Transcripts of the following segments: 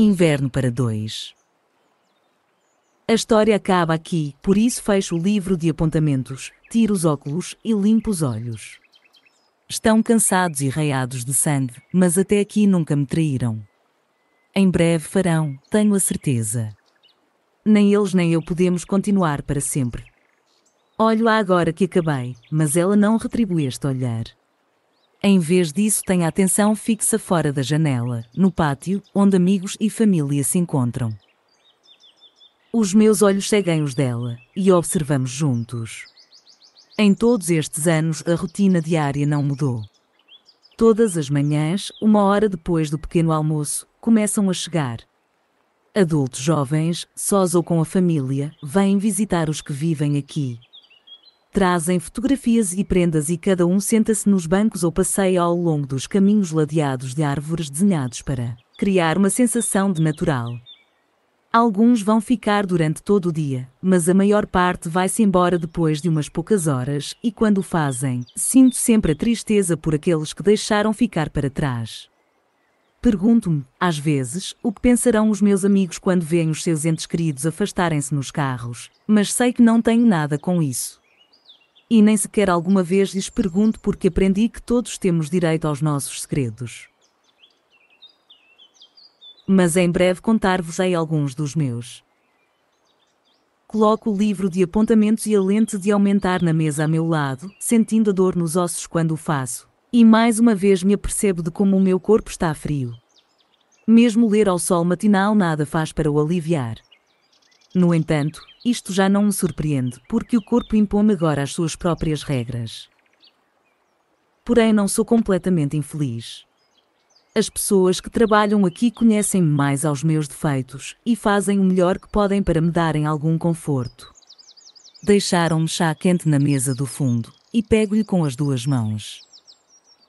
Inverno para dois. A história acaba aqui, por isso fecho o livro de apontamentos, tiro os óculos e limpo os olhos. Estão cansados e raiados de sangue, mas até aqui nunca me traíram. Em breve farão, tenho a certeza. Nem eles nem eu podemos continuar para sempre. Olho-a agora que acabei, mas ela não retribui este olhar. Em vez disso, tem a atenção fixa fora da janela, no pátio, onde amigos e família se encontram. Os meus olhos seguem os dela e observamos juntos. Em todos estes anos, a rotina diária não mudou. Todas as manhãs, uma hora depois do pequeno almoço, começam a chegar. Adultos jovens, sós ou com a família, vêm visitar os que vivem aqui, trazem fotografias e prendas e cada um senta-se nos bancos ou passeia ao longo dos caminhos ladeados de árvores desenhados para criar uma sensação de natural. Alguns vão ficar durante todo o dia, mas a maior parte vai-se embora depois de umas poucas horas, e quando o fazem, sinto sempre a tristeza por aqueles que deixaram ficar para trás. Pergunto-me, às vezes, o que pensarão os meus amigos quando veem os seus entes queridos afastarem-se nos carros, mas sei que não tenho nada com isso. E nem sequer alguma vez lhes pergunto porque aprendi que todos temos direito aos nossos segredos. Mas em breve contar-vos-ei alguns dos meus. Coloco o livro de apontamentos e a lente de aumentar na mesa a meu lado, sentindo a dor nos ossos quando o faço. E mais uma vez me apercebo de como o meu corpo está frio. Mesmo ler ao sol matinal nada faz para o aliviar. No entanto, isto já não me surpreende, porque o corpo impõe agora as suas próprias regras. Porém, não sou completamente infeliz. As pessoas que trabalham aqui conhecem-me mais aos meus defeitos e fazem o melhor que podem para me darem algum conforto. Deixaram-me chá quente na mesa do fundo e pego-lhe com as duas mãos.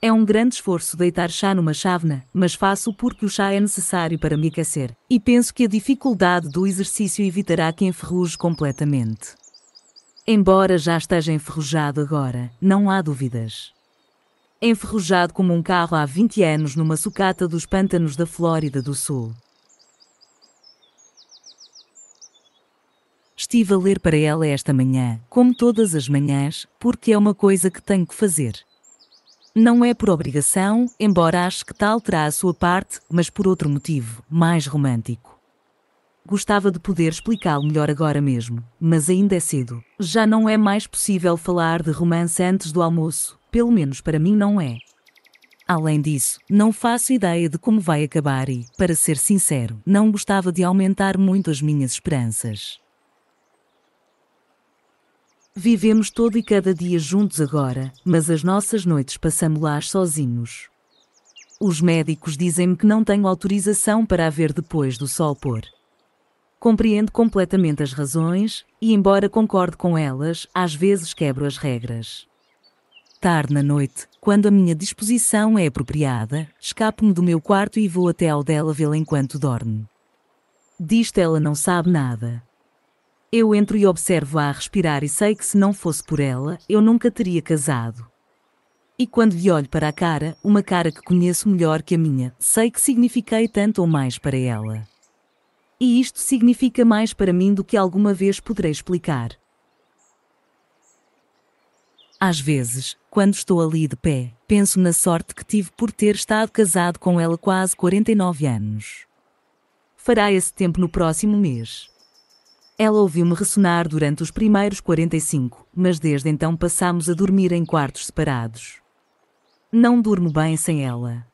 É um grande esforço deitar chá numa chávena, mas faço porque o chá é necessário para me aquecer. E penso que a dificuldade do exercício evitará que enferruje completamente. Embora já esteja enferrujado agora, não há dúvidas. Enferrujado como um carro há 20 anos numa sucata dos pântanos da Flórida do Sul. Estive a ler para ela esta manhã, como todas as manhãs, porque é uma coisa que tenho que fazer. Não é por obrigação, embora acho que tal terá a sua parte, mas por outro motivo, mais romântico. Gostava de poder explicá-lo melhor agora mesmo, mas ainda é cedo. Já não é mais possível falar de romance antes do almoço, pelo menos para mim não é. Além disso, não faço ideia de como vai acabar e, para ser sincero, não gostava de aumentar muito as minhas esperanças. Vivemos todo e cada dia juntos agora, mas as nossas noites passamos lá sozinhos. Os médicos dizem-me que não tenho autorização para a ver depois do sol pôr. Compreendo completamente as razões, e embora concorde com elas, às vezes quebro as regras. Tarde na noite, quando a minha disposição é apropriada, escapo-me do meu quarto e vou até ao dela vê-la enquanto dorme. Disto ela não sabe nada. Eu entro e observo-a a respirar e sei que se não fosse por ela, eu nunca teria casado. E quando lhe olho para a cara, uma cara que conheço melhor que a minha, sei que signifiquei tanto ou mais para ela. E isto significa mais para mim do que alguma vez poderei explicar. Às vezes, quando estou ali de pé, penso na sorte que tive por ter estado casado com ela quase 49 anos. Fará esse tempo no próximo mês. Ela ouviu-me ressonar durante os primeiros 45, mas desde então passamos a dormir em quartos separados. Não durmo bem sem ela.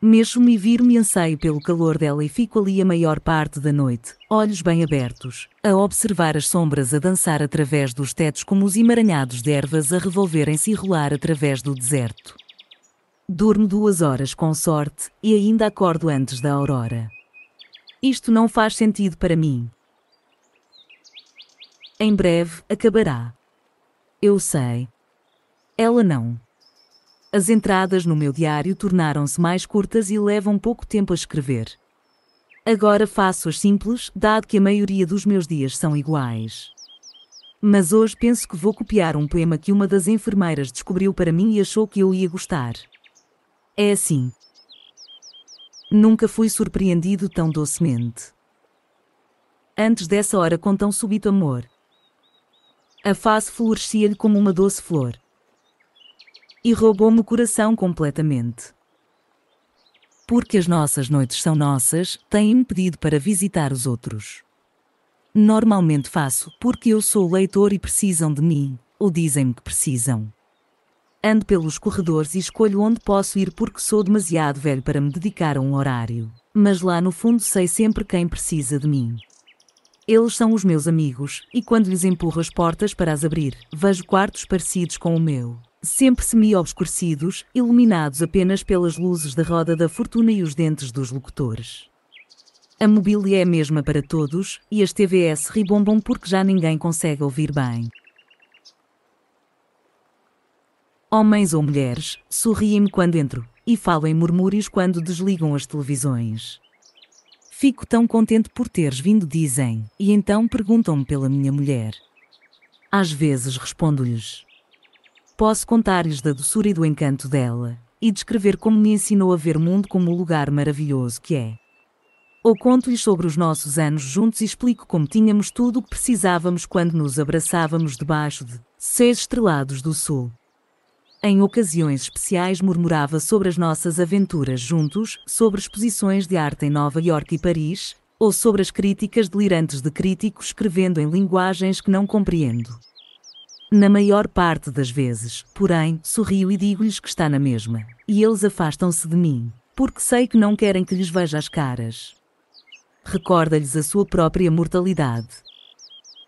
Mexo-me e viro-me anseio pelo calor dela e fico ali a maior parte da noite, olhos bem abertos, a observar as sombras a dançar através dos tetos como os emaranhados de ervas a revolverem-se e rolar através do deserto. Durmo duas horas com sorte e ainda acordo antes da aurora. Isto não faz sentido para mim, em breve acabará. Eu sei. Ela não. As entradas no meu diário tornaram-se mais curtas e levam pouco tempo a escrever. Agora faço-as simples, dado que a maioria dos meus dias são iguais. Mas hoje penso que vou copiar um poema que uma das enfermeiras descobriu para mim e achou que eu ia gostar. É assim. Nunca fui surpreendido tão docemente. Antes dessa hora com tão súbito amor, a face florescia-lhe como uma doce flor. E roubou-me o coração completamente. Porque as nossas noites são nossas, têm-me pedido para visitar os outros. Normalmente faço porque eu sou leitor e precisam de mim, ou dizem-me que precisam. Ando pelos corredores e escolho onde posso ir porque sou demasiado velho para me dedicar a um horário, mas lá no fundo sei sempre quem precisa de mim. Eles são os meus amigos, e quando lhes empurro as portas para as abrir, vejo quartos parecidos com o meu. Sempre semi-obscurecidos, iluminados apenas pelas luzes da roda da fortuna e os dentes dos locutores. A mobília é a mesma para todos, e as TVS ribombam porque já ninguém consegue ouvir bem. Homens ou mulheres, sorriem-me quando entro, e falam em murmúrios quando desligam as televisões. Fico tão contente por teres vindo, dizem, e então perguntam-me pela minha mulher. Às vezes respondo-lhes. Posso contar-lhes da doçura e do encanto dela, e descrever como me ensinou a ver o mundo como o lugar maravilhoso que é. Ou conto-lhes sobre os nossos anos juntos e explico como tínhamos tudo o que precisávamos quando nos abraçávamos debaixo de seis estrelados do sul em ocasiões especiais murmurava sobre as nossas aventuras juntos, sobre exposições de arte em Nova York e Paris, ou sobre as críticas delirantes de críticos escrevendo em linguagens que não compreendo. Na maior parte das vezes, porém, sorrio e digo-lhes que está na mesma, e eles afastam-se de mim, porque sei que não querem que lhes veja as caras. Recorda-lhes a sua própria mortalidade.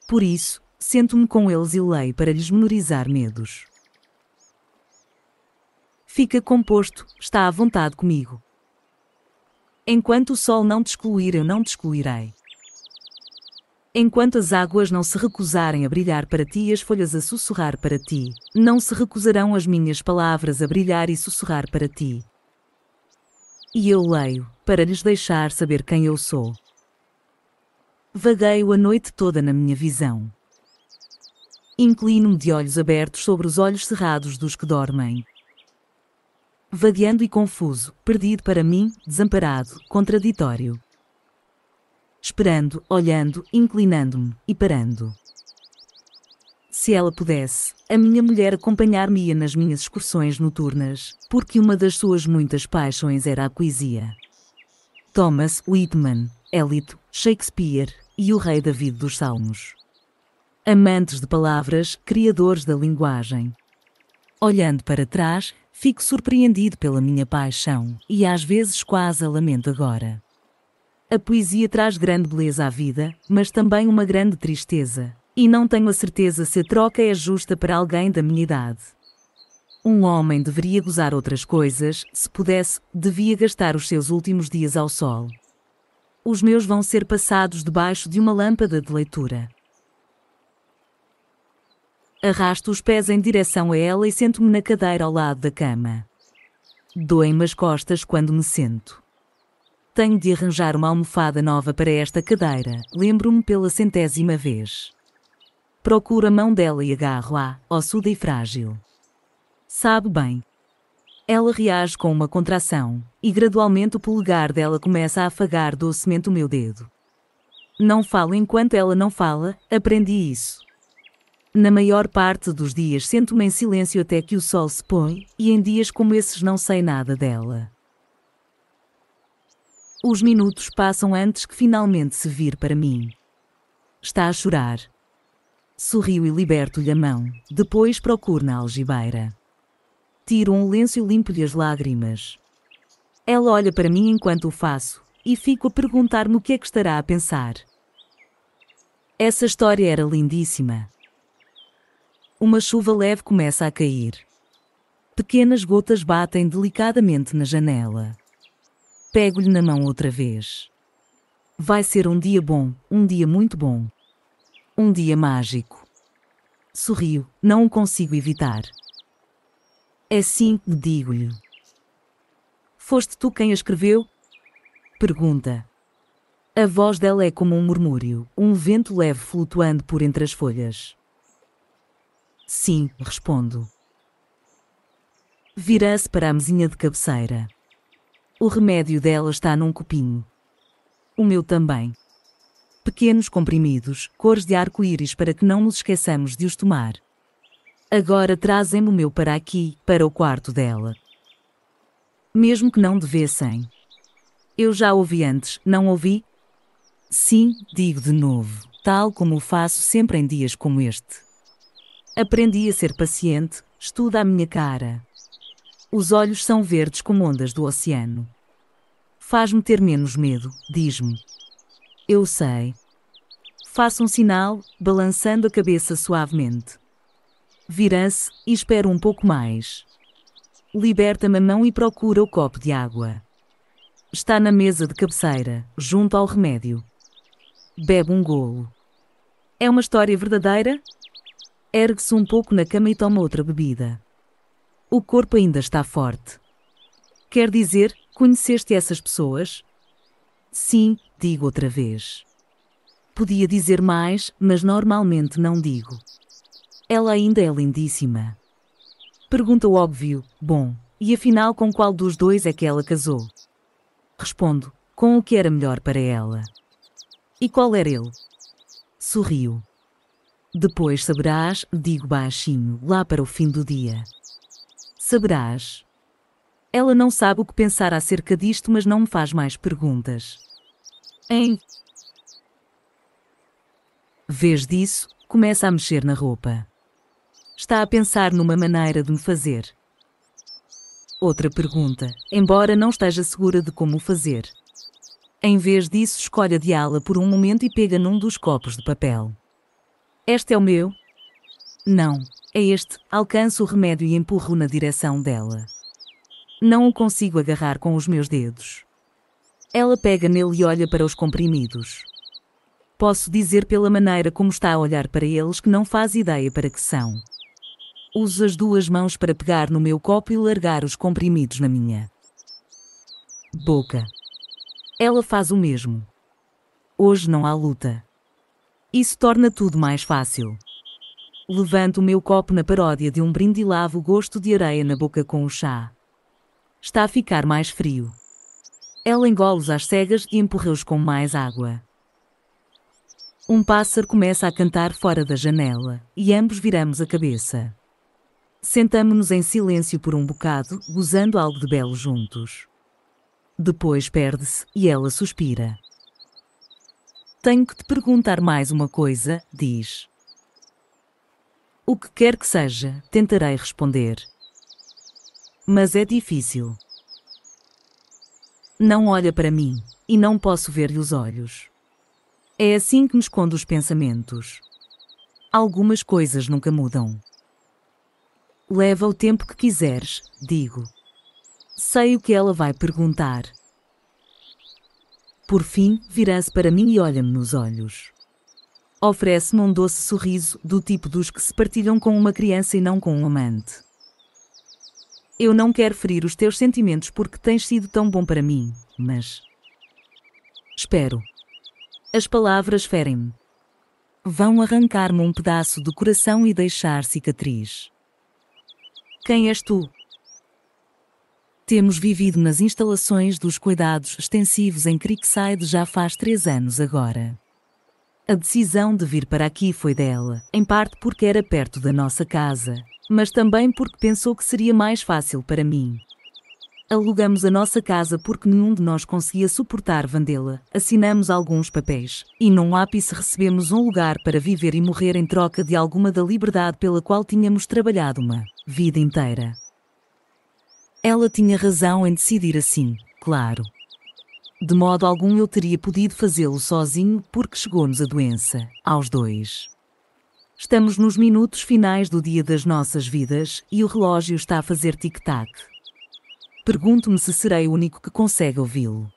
Por isso, sento-me com eles e leio para lhes menorizar medos. Fica composto, está à vontade comigo. Enquanto o sol não te excluir, eu não te excluirei. Enquanto as águas não se recusarem a brilhar para ti e as folhas a sussurrar para ti, não se recusarão as minhas palavras a brilhar e sussurrar para ti. E eu leio, para lhes deixar saber quem eu sou. Vagueio a noite toda na minha visão. Inclino-me de olhos abertos sobre os olhos cerrados dos que dormem vagueando e confuso, perdido para mim, desamparado, contraditório. Esperando, olhando, inclinando-me e parando. Se ela pudesse, a minha mulher acompanhar-me-ia nas minhas excursões noturnas, porque uma das suas muitas paixões era a poesia. Thomas Whitman, Eliot, Shakespeare e o Rei David dos Salmos. Amantes de palavras, criadores da linguagem. Olhando para trás, Fico surpreendido pela minha paixão e às vezes quase a lamento agora. A poesia traz grande beleza à vida, mas também uma grande tristeza, e não tenho a certeza se a troca é justa para alguém da minha idade. Um homem deveria gozar outras coisas, se pudesse, devia gastar os seus últimos dias ao sol. Os meus vão ser passados debaixo de uma lâmpada de leitura. Arrasto os pés em direção a ela e sento-me na cadeira ao lado da cama. Doem-me as costas quando me sento. Tenho de arranjar uma almofada nova para esta cadeira, lembro-me pela centésima vez. Procuro a mão dela e agarro-a, ossuda e frágil. Sabe bem. Ela reage com uma contração, e gradualmente o polegar dela começa a afagar docemente o meu dedo. Não falo enquanto ela não fala, aprendi isso. Na maior parte dos dias sento-me em silêncio até que o sol se põe, e em dias como esses não sei nada dela. Os minutos passam antes que finalmente se vir para mim. Está a chorar. Sorri e liberto-lhe a mão, depois procuro na algibeira. Tiro um lenço e limpo-lhe as lágrimas. Ela olha para mim enquanto o faço, e fico a perguntar-me o que é que estará a pensar. Essa história era lindíssima uma chuva leve começa a cair. Pequenas gotas batem delicadamente na janela. Pego-lhe na mão outra vez. Vai ser um dia bom, um dia muito bom. Um dia mágico. Sorrio, não o consigo evitar. É sim, digo-lhe. Foste tu quem a escreveu? Pergunta. A voz dela é como um murmúrio, um vento leve flutuando por entre as folhas. Sim, respondo. Vira-se para a mesinha de cabeceira. O remédio dela está num copinho. O meu também. Pequenos comprimidos, cores de arco-íris para que não nos esqueçamos de os tomar. Agora trazem-me o meu para aqui, para o quarto dela. Mesmo que não devessem. Eu já ouvi antes, não ouvi? Sim, digo de novo, tal como o faço sempre em dias como este. Aprendi a ser paciente, estuda a minha cara. Os olhos são verdes como ondas do oceano. Faz-me ter menos medo, diz-me. Eu sei. Faço um sinal, balançando a cabeça suavemente. Vira-se e espera um pouco mais. Liberta-me a mão e procura o copo de água. Está na mesa de cabeceira, junto ao remédio. Bebe um golo. É uma história verdadeira? ergue-se um pouco na cama e toma outra bebida. O corpo ainda está forte. Quer dizer, conheceste essas pessoas? Sim, digo outra vez. Podia dizer mais, mas normalmente não digo. Ela ainda é lindíssima. Pergunta o óbvio: bom, e afinal com qual dos dois é que ela casou? Respondo: com o que era melhor para ela. E qual era ele? Sorriu. Depois saberás, digo baixinho, lá para o fim do dia. Saberás. Ela não sabe o que pensar acerca disto, mas não me faz mais perguntas. Em vez disso, começa a mexer na roupa. Está a pensar numa maneira de me fazer. Outra pergunta, embora não esteja segura de como o fazer. Em vez disso, escolhe a diala por um momento e pega num dos copos de papel. Este é o meu? Não, é este. Alcanço o remédio e empurro na direção dela. Não o consigo agarrar com os meus dedos. Ela pega nele e olha para os comprimidos. Posso dizer pela maneira como está a olhar para eles que não faz ideia para que são. Uso as duas mãos para pegar no meu copo e largar os comprimidos na minha boca. Ela faz o mesmo. Hoje não há luta. Isso torna tudo mais fácil. Levanto o meu copo na paródia de um brinde e lavo o gosto de areia na boca com o chá. Está a ficar mais frio. Ela engole-os às cegas e empurra-os com mais água. Um pássaro começa a cantar fora da janela, e ambos viramos a cabeça. Sentamo-nos em silêncio por um bocado, gozando algo de belo juntos. Depois perde-se e ela suspira. Tenho que te perguntar mais uma coisa, diz. O que quer que seja, tentarei responder. Mas é difícil. Não olha para mim e não posso ver-lhe os olhos. É assim que me escondo os pensamentos. Algumas coisas nunca mudam. Leva o tempo que quiseres, digo. Sei o que ela vai perguntar. Por fim, vira-se para mim e olha-me nos olhos. Oferece-me um doce sorriso, do tipo dos que se partilham com uma criança e não com um amante. Eu não quero ferir os teus sentimentos porque tens sido tão bom para mim, mas. Espero. As palavras ferem-me. Vão arrancar-me um pedaço do coração e deixar cicatriz. Quem és tu? Temos vivido nas instalações dos cuidados extensivos em Creekside já faz três anos agora. A decisão de vir para aqui foi dela, em parte porque era perto da nossa casa, mas também porque pensou que seria mais fácil para mim. Alugamos a nossa casa porque nenhum de nós conseguia suportar vendê-la, assinamos alguns papéis, e num ápice recebemos um lugar para viver e morrer em troca de alguma da liberdade pela qual tínhamos trabalhado uma vida inteira. Ela tinha razão em decidir assim, claro. De modo algum eu teria podido fazê-lo sozinho porque chegou-nos a doença, aos dois. Estamos nos minutos finais do dia das nossas vidas e o relógio está a fazer tic-tac. Pergunto-me se serei o único que consegue ouvi-lo.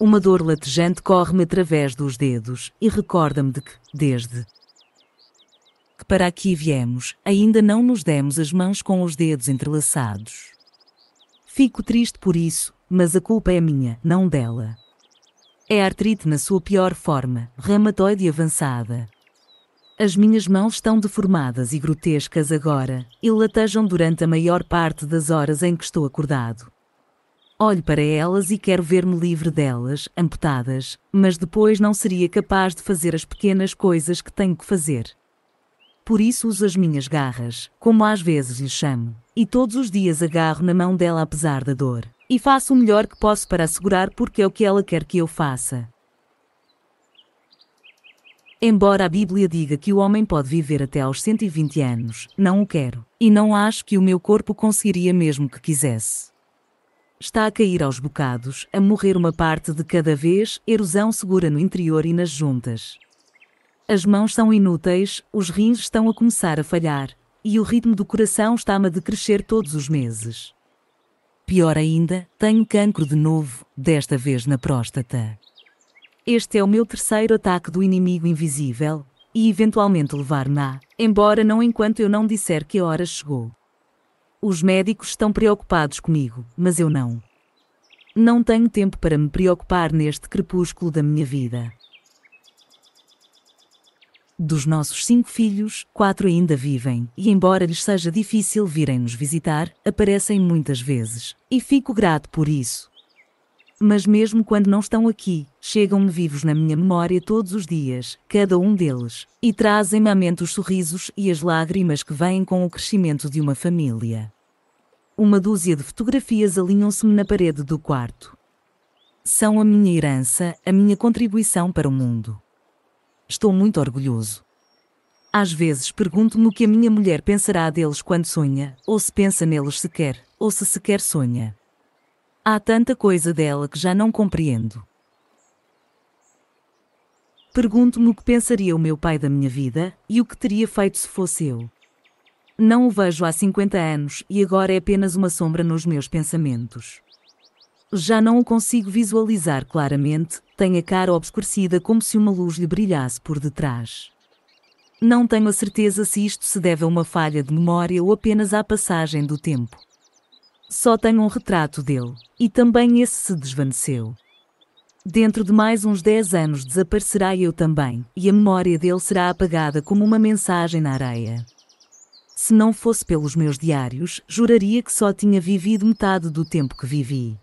Uma dor latejante corre-me através dos dedos e recorda-me de que, desde que para aqui viemos, ainda não nos demos as mãos com os dedos entrelaçados. Fico triste por isso, mas a culpa é minha, não dela. É artrite na sua pior forma, reumatoide avançada. As minhas mãos estão deformadas e grotescas agora, e latejam durante a maior parte das horas em que estou acordado. Olho para elas e quero ver-me livre delas, amputadas, mas depois não seria capaz de fazer as pequenas coisas que tenho que fazer. Por isso uso as minhas garras, como às vezes lhe chamo, e todos os dias agarro na mão dela apesar da dor, e faço o melhor que posso para assegurar porque é o que ela quer que eu faça. Embora a Bíblia diga que o homem pode viver até aos 120 anos, não o quero, e não acho que o meu corpo conseguiria mesmo que quisesse. Está a cair aos bocados, a morrer uma parte de cada vez, erosão segura no interior e nas juntas as mãos são inúteis, os rins estão a começar a falhar, e o ritmo do coração está-me a decrescer todos os meses. Pior ainda, tenho cancro de novo, desta vez na próstata. Este é o meu terceiro ataque do inimigo invisível, e eventualmente levar me embora não enquanto eu não disser que a hora chegou. Os médicos estão preocupados comigo, mas eu não. Não tenho tempo para me preocupar neste crepúsculo da minha vida. Dos nossos cinco filhos, quatro ainda vivem, e embora lhes seja difícil virem nos visitar, aparecem muitas vezes, e fico grato por isso. Mas mesmo quando não estão aqui, chegam-me vivos na minha memória todos os dias, cada um deles, e trazem-me à mente os sorrisos e as lágrimas que vêm com o crescimento de uma família. Uma dúzia de fotografias alinham-se-me na parede do quarto. São a minha herança, a minha contribuição para o mundo. Estou muito orgulhoso. Às vezes pergunto-me o que a minha mulher pensará deles quando sonha, ou se pensa neles sequer, ou se sequer sonha. Há tanta coisa dela que já não compreendo. Pergunto-me o que pensaria o meu pai da minha vida e o que teria feito se fosse eu. Não o vejo há 50 anos e agora é apenas uma sombra nos meus pensamentos. Já não o consigo visualizar claramente tem a cara obscurecida como se uma luz lhe brilhasse por detrás. Não tenho a certeza se isto se deve a uma falha de memória ou apenas à passagem do tempo. Só tenho um retrato dele, e também esse se desvaneceu. Dentro de mais uns 10 anos desaparecerá eu também, e a memória dele será apagada como uma mensagem na areia. Se não fosse pelos meus diários, juraria que só tinha vivido metade do tempo que vivi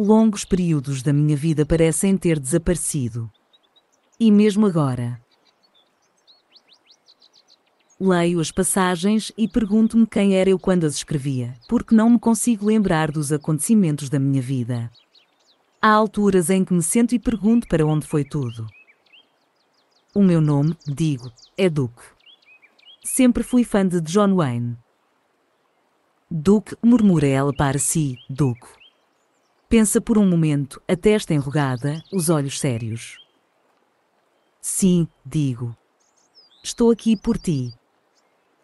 longos períodos da minha vida parecem ter desaparecido. E mesmo agora. Leio as passagens e pergunto-me quem era eu quando as escrevia, porque não me consigo lembrar dos acontecimentos da minha vida. Há alturas em que me sento e pergunto para onde foi tudo. O meu nome, digo, é Duke. Sempre fui fã de John Wayne. Duke, murmura ela para si, Duke. Pensa por um momento, a testa enrugada, os olhos sérios. Sim, digo. Estou aqui por ti.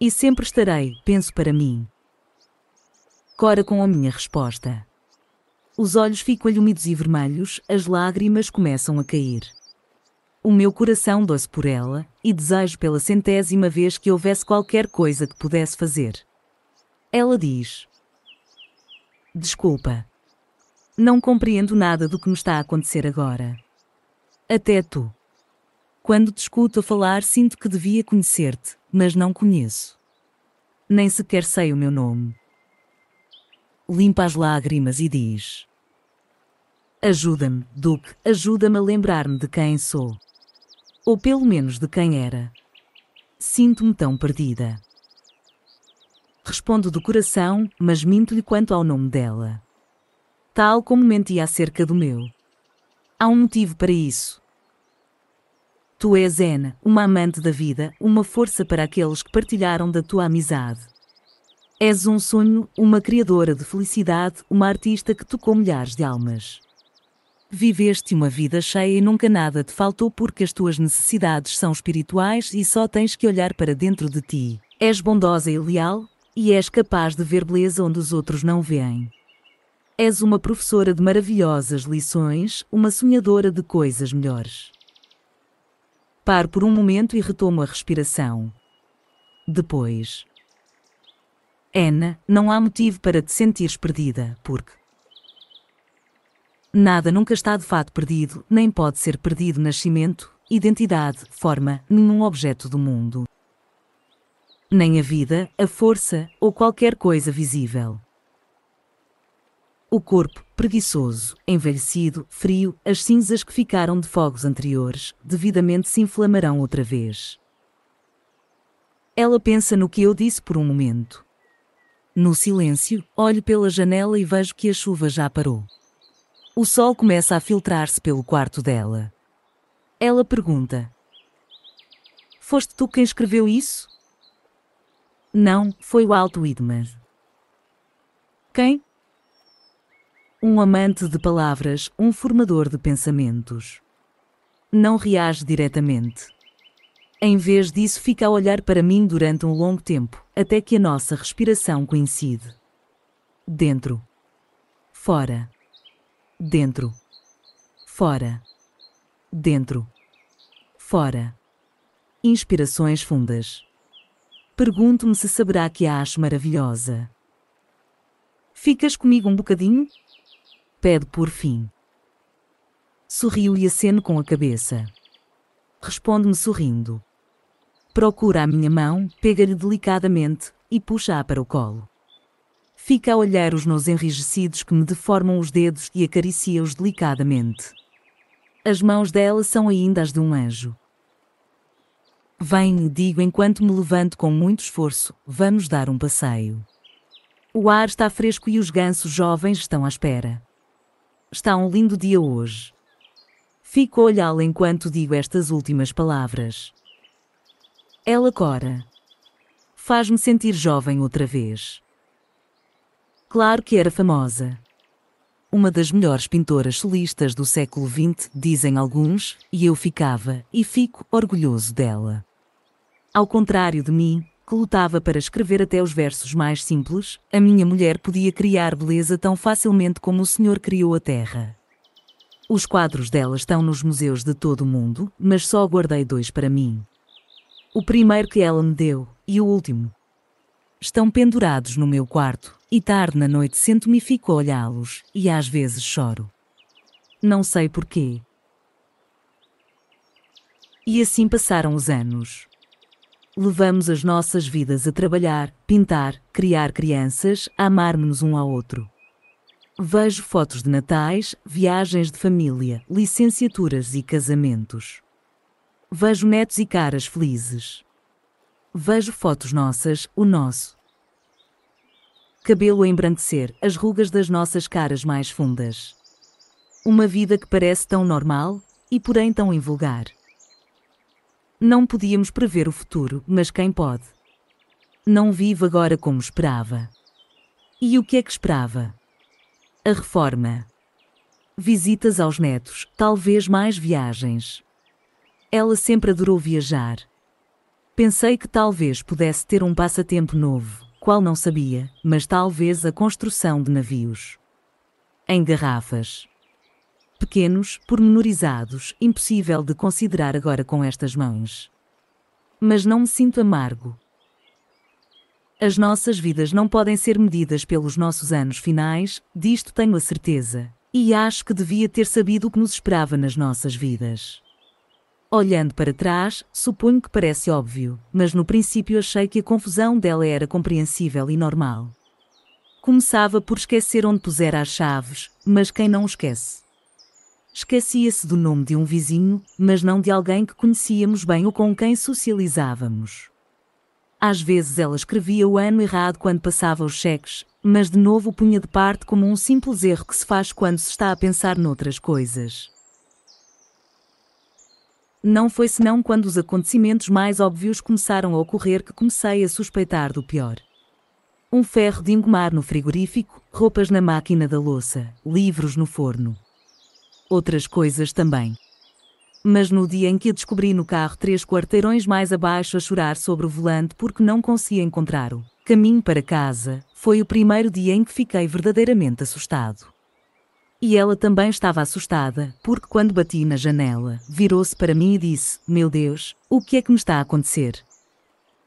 E sempre estarei, penso para mim. Cora com a minha resposta. Os olhos ficam úmidos e vermelhos, as lágrimas começam a cair. O meu coração doce por ela, e desejo pela centésima vez que houvesse qualquer coisa que pudesse fazer. Ela diz: Desculpa. Não compreendo nada do que me está a acontecer agora. Até tu. Quando te escuto a falar, sinto que devia conhecer-te, mas não conheço. Nem sequer sei o meu nome. Limpa as lágrimas e diz: Ajuda-me, Duke, ajuda-me a lembrar-me de quem sou. Ou pelo menos de quem era. Sinto-me tão perdida. Respondo do coração, mas minto-lhe quanto ao nome dela tal como mentia acerca do meu. Há um motivo para isso. Tu és N, uma amante da vida, uma força para aqueles que partilharam da tua amizade. És um sonho, uma criadora de felicidade, uma artista que tocou milhares de almas. Viveste uma vida cheia e nunca nada te faltou porque as tuas necessidades são espirituais e só tens que olhar para dentro de ti. És bondosa e leal, e és capaz de ver beleza onde os outros não veem. És uma professora de maravilhosas lições, uma sonhadora de coisas melhores. Paro por um momento e retomo a respiração. Depois. Ana, não há motivo para te sentires perdida, porque. Nada nunca está de fato perdido, nem pode ser perdido nascimento, identidade, forma, nenhum objeto do mundo. Nem a vida, a força ou qualquer coisa visível. O corpo, preguiçoso, envelhecido, frio, as cinzas que ficaram de fogos anteriores, devidamente se inflamarão outra vez. Ela pensa no que eu disse por um momento. No silêncio, olho pela janela e vejo que a chuva já parou. O sol começa a filtrar-se pelo quarto dela. Ela pergunta: Foste tu quem escreveu isso? Não, foi o Alto Idmer. Quem? um amante de palavras, um formador de pensamentos. Não reage diretamente. Em vez disso, fica a olhar para mim durante um longo tempo, até que a nossa respiração coincide. Dentro. Fora. Dentro. Fora. Dentro. Fora. Inspirações fundas. Pergunto-me se saberá que a acho maravilhosa. Ficas comigo um bocadinho? Pede por fim. Sorriu e aceno com a cabeça. Responde-me sorrindo. Procura a minha mão, pega-lhe delicadamente e puxa-a para o colo. Fica a olhar os nós enrijecidos que me deformam os dedos e acaricia-os delicadamente. As mãos dela são ainda as de um anjo. Vem, digo enquanto me levanto com muito esforço, vamos dar um passeio. O ar está fresco e os gansos jovens estão à espera. Está um lindo dia hoje. Fico a olhá-la enquanto digo estas últimas palavras. Ela cora. Faz-me sentir jovem outra vez. Claro que era famosa. Uma das melhores pintoras solistas do século XX, dizem alguns, e eu ficava, e fico, orgulhoso dela. Ao contrário de mim, que lutava para escrever até os versos mais simples, a minha mulher podia criar beleza tão facilmente como o Senhor criou a terra. Os quadros dela estão nos museus de todo o mundo, mas só guardei dois para mim. O primeiro que ela me deu, e o último. Estão pendurados no meu quarto, e tarde na noite sento-me e fico a olhá-los, e às vezes choro. Não sei porquê. E assim passaram os anos levamos as nossas vidas a trabalhar, pintar, criar crianças, amar nos um ao outro. Vejo fotos de natais, viagens de família, licenciaturas e casamentos. Vejo netos e caras felizes. Vejo fotos nossas, o nosso. Cabelo a embranquecer, as rugas das nossas caras mais fundas. Uma vida que parece tão normal e porém tão invulgar. Não podíamos prever o futuro, mas quem pode? Não vive agora como esperava. E o que é que esperava? A reforma. Visitas aos netos, talvez mais viagens. Ela sempre adorou viajar. Pensei que talvez pudesse ter um passatempo novo, qual não sabia, mas talvez a construção de navios. Em garrafas pequenos, pormenorizados, impossível de considerar agora com estas mãos. Mas não me sinto amargo. As nossas vidas não podem ser medidas pelos nossos anos finais, disto tenho a certeza, e acho que devia ter sabido o que nos esperava nas nossas vidas. Olhando para trás, suponho que parece óbvio, mas no princípio achei que a confusão dela era compreensível e normal. Começava por esquecer onde pusera as chaves, mas quem não esquece? esquecia-se do nome de um vizinho, mas não de alguém que conhecíamos bem ou com quem socializávamos. Às vezes ela escrevia o ano errado quando passava os cheques, mas de novo o punha de parte como um simples erro que se faz quando se está a pensar noutras coisas. Não foi senão quando os acontecimentos mais óbvios começaram a ocorrer que comecei a suspeitar do pior. Um ferro de engomar no frigorífico, roupas na máquina da louça, livros no forno outras coisas também. Mas no dia em que a descobri no carro três quarteirões mais abaixo a chorar sobre o volante porque não conseguia encontrar-o caminho para casa, foi o primeiro dia em que fiquei verdadeiramente assustado. E ela também estava assustada, porque quando bati na janela, virou-se para mim e disse: Meu Deus, o que é que me está a acontecer?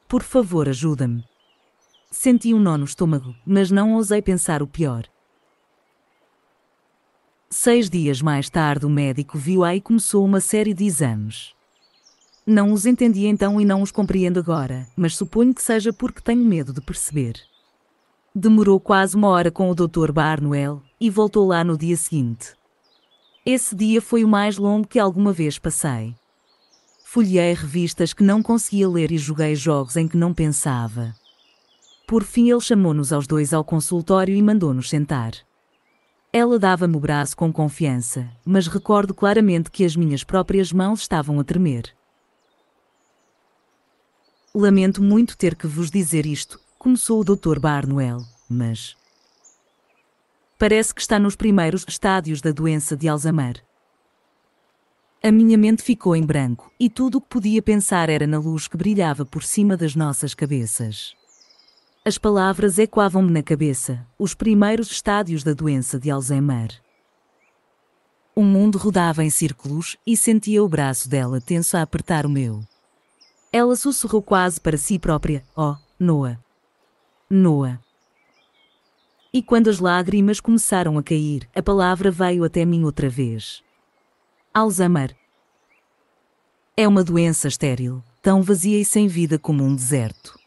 Por favor, ajuda-me. Senti um nó no estômago, mas não ousei pensar o pior. Seis dias mais tarde, o médico viu-a e começou uma série de exames. Não os entendi então e não os compreendo agora, mas suponho que seja porque tenho medo de perceber. Demorou quase uma hora com o Dr. Barnoel e voltou lá no dia seguinte. Esse dia foi o mais longo que alguma vez passei. Folhei revistas que não conseguia ler e joguei jogos em que não pensava. Por fim, ele chamou-nos aos dois ao consultório e mandou-nos sentar. Ela dava-me o braço com confiança, mas recordo claramente que as minhas próprias mãos estavam a tremer. Lamento muito ter que vos dizer isto, começou o Dr. Barnoel, mas. Parece que está nos primeiros estádios da doença de Alzheimer. A minha mente ficou em branco, e tudo o que podia pensar era na luz que brilhava por cima das nossas cabeças. As palavras ecoavam-me na cabeça, os primeiros estádios da doença de Alzheimer. O mundo rodava em círculos e sentia o braço dela tenso a apertar o meu. Ela sussurrou quase para si própria: Oh, Noah! Noah! E quando as lágrimas começaram a cair, a palavra veio até mim outra vez. Alzheimer. É uma doença estéril, tão vazia e sem vida como um deserto.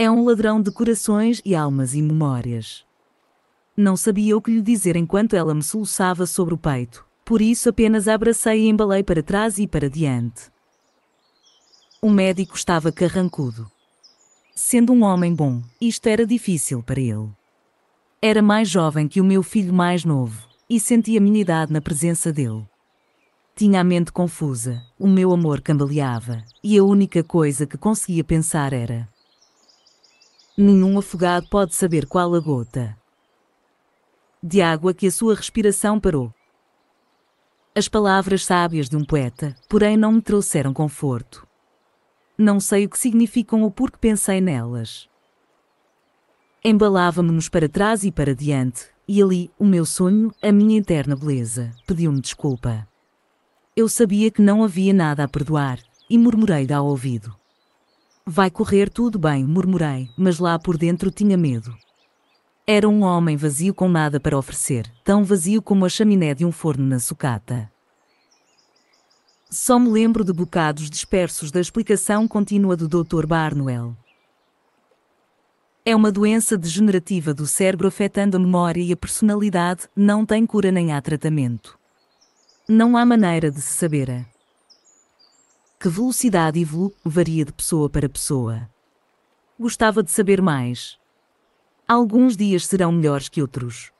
É um ladrão de corações e almas e memórias. Não sabia o que lhe dizer enquanto ela me soluçava sobre o peito, por isso apenas a abracei e embalei para trás e para diante. O médico estava carrancudo. Sendo um homem bom, isto era difícil para ele. Era mais jovem que o meu filho mais novo, e senti a minha idade na presença dele. Tinha a mente confusa, o meu amor cambaleava, e a única coisa que conseguia pensar era: nenhum afogado pode saber qual a gota de água que a sua respiração parou. As palavras sábias de um poeta, porém, não me trouxeram conforto. Não sei o que significam ou por que pensei nelas. Embalava-me-nos para trás e para diante, e ali, o meu sonho, a minha eterna beleza, pediu-me desculpa. Eu sabia que não havia nada a perdoar, e murmurei-lhe ao ouvido. Vai correr tudo bem, murmurei, mas lá por dentro tinha medo. Era um homem vazio com nada para oferecer, tão vazio como a chaminé de um forno na sucata. Só me lembro de bocados dispersos da explicação contínua do Dr. Barnwell. É uma doença degenerativa do cérebro afetando a memória e a personalidade, não tem cura nem há tratamento. Não há maneira de se saber que velocidade e varia de pessoa para pessoa. Gostava de saber mais. Alguns dias serão melhores que outros.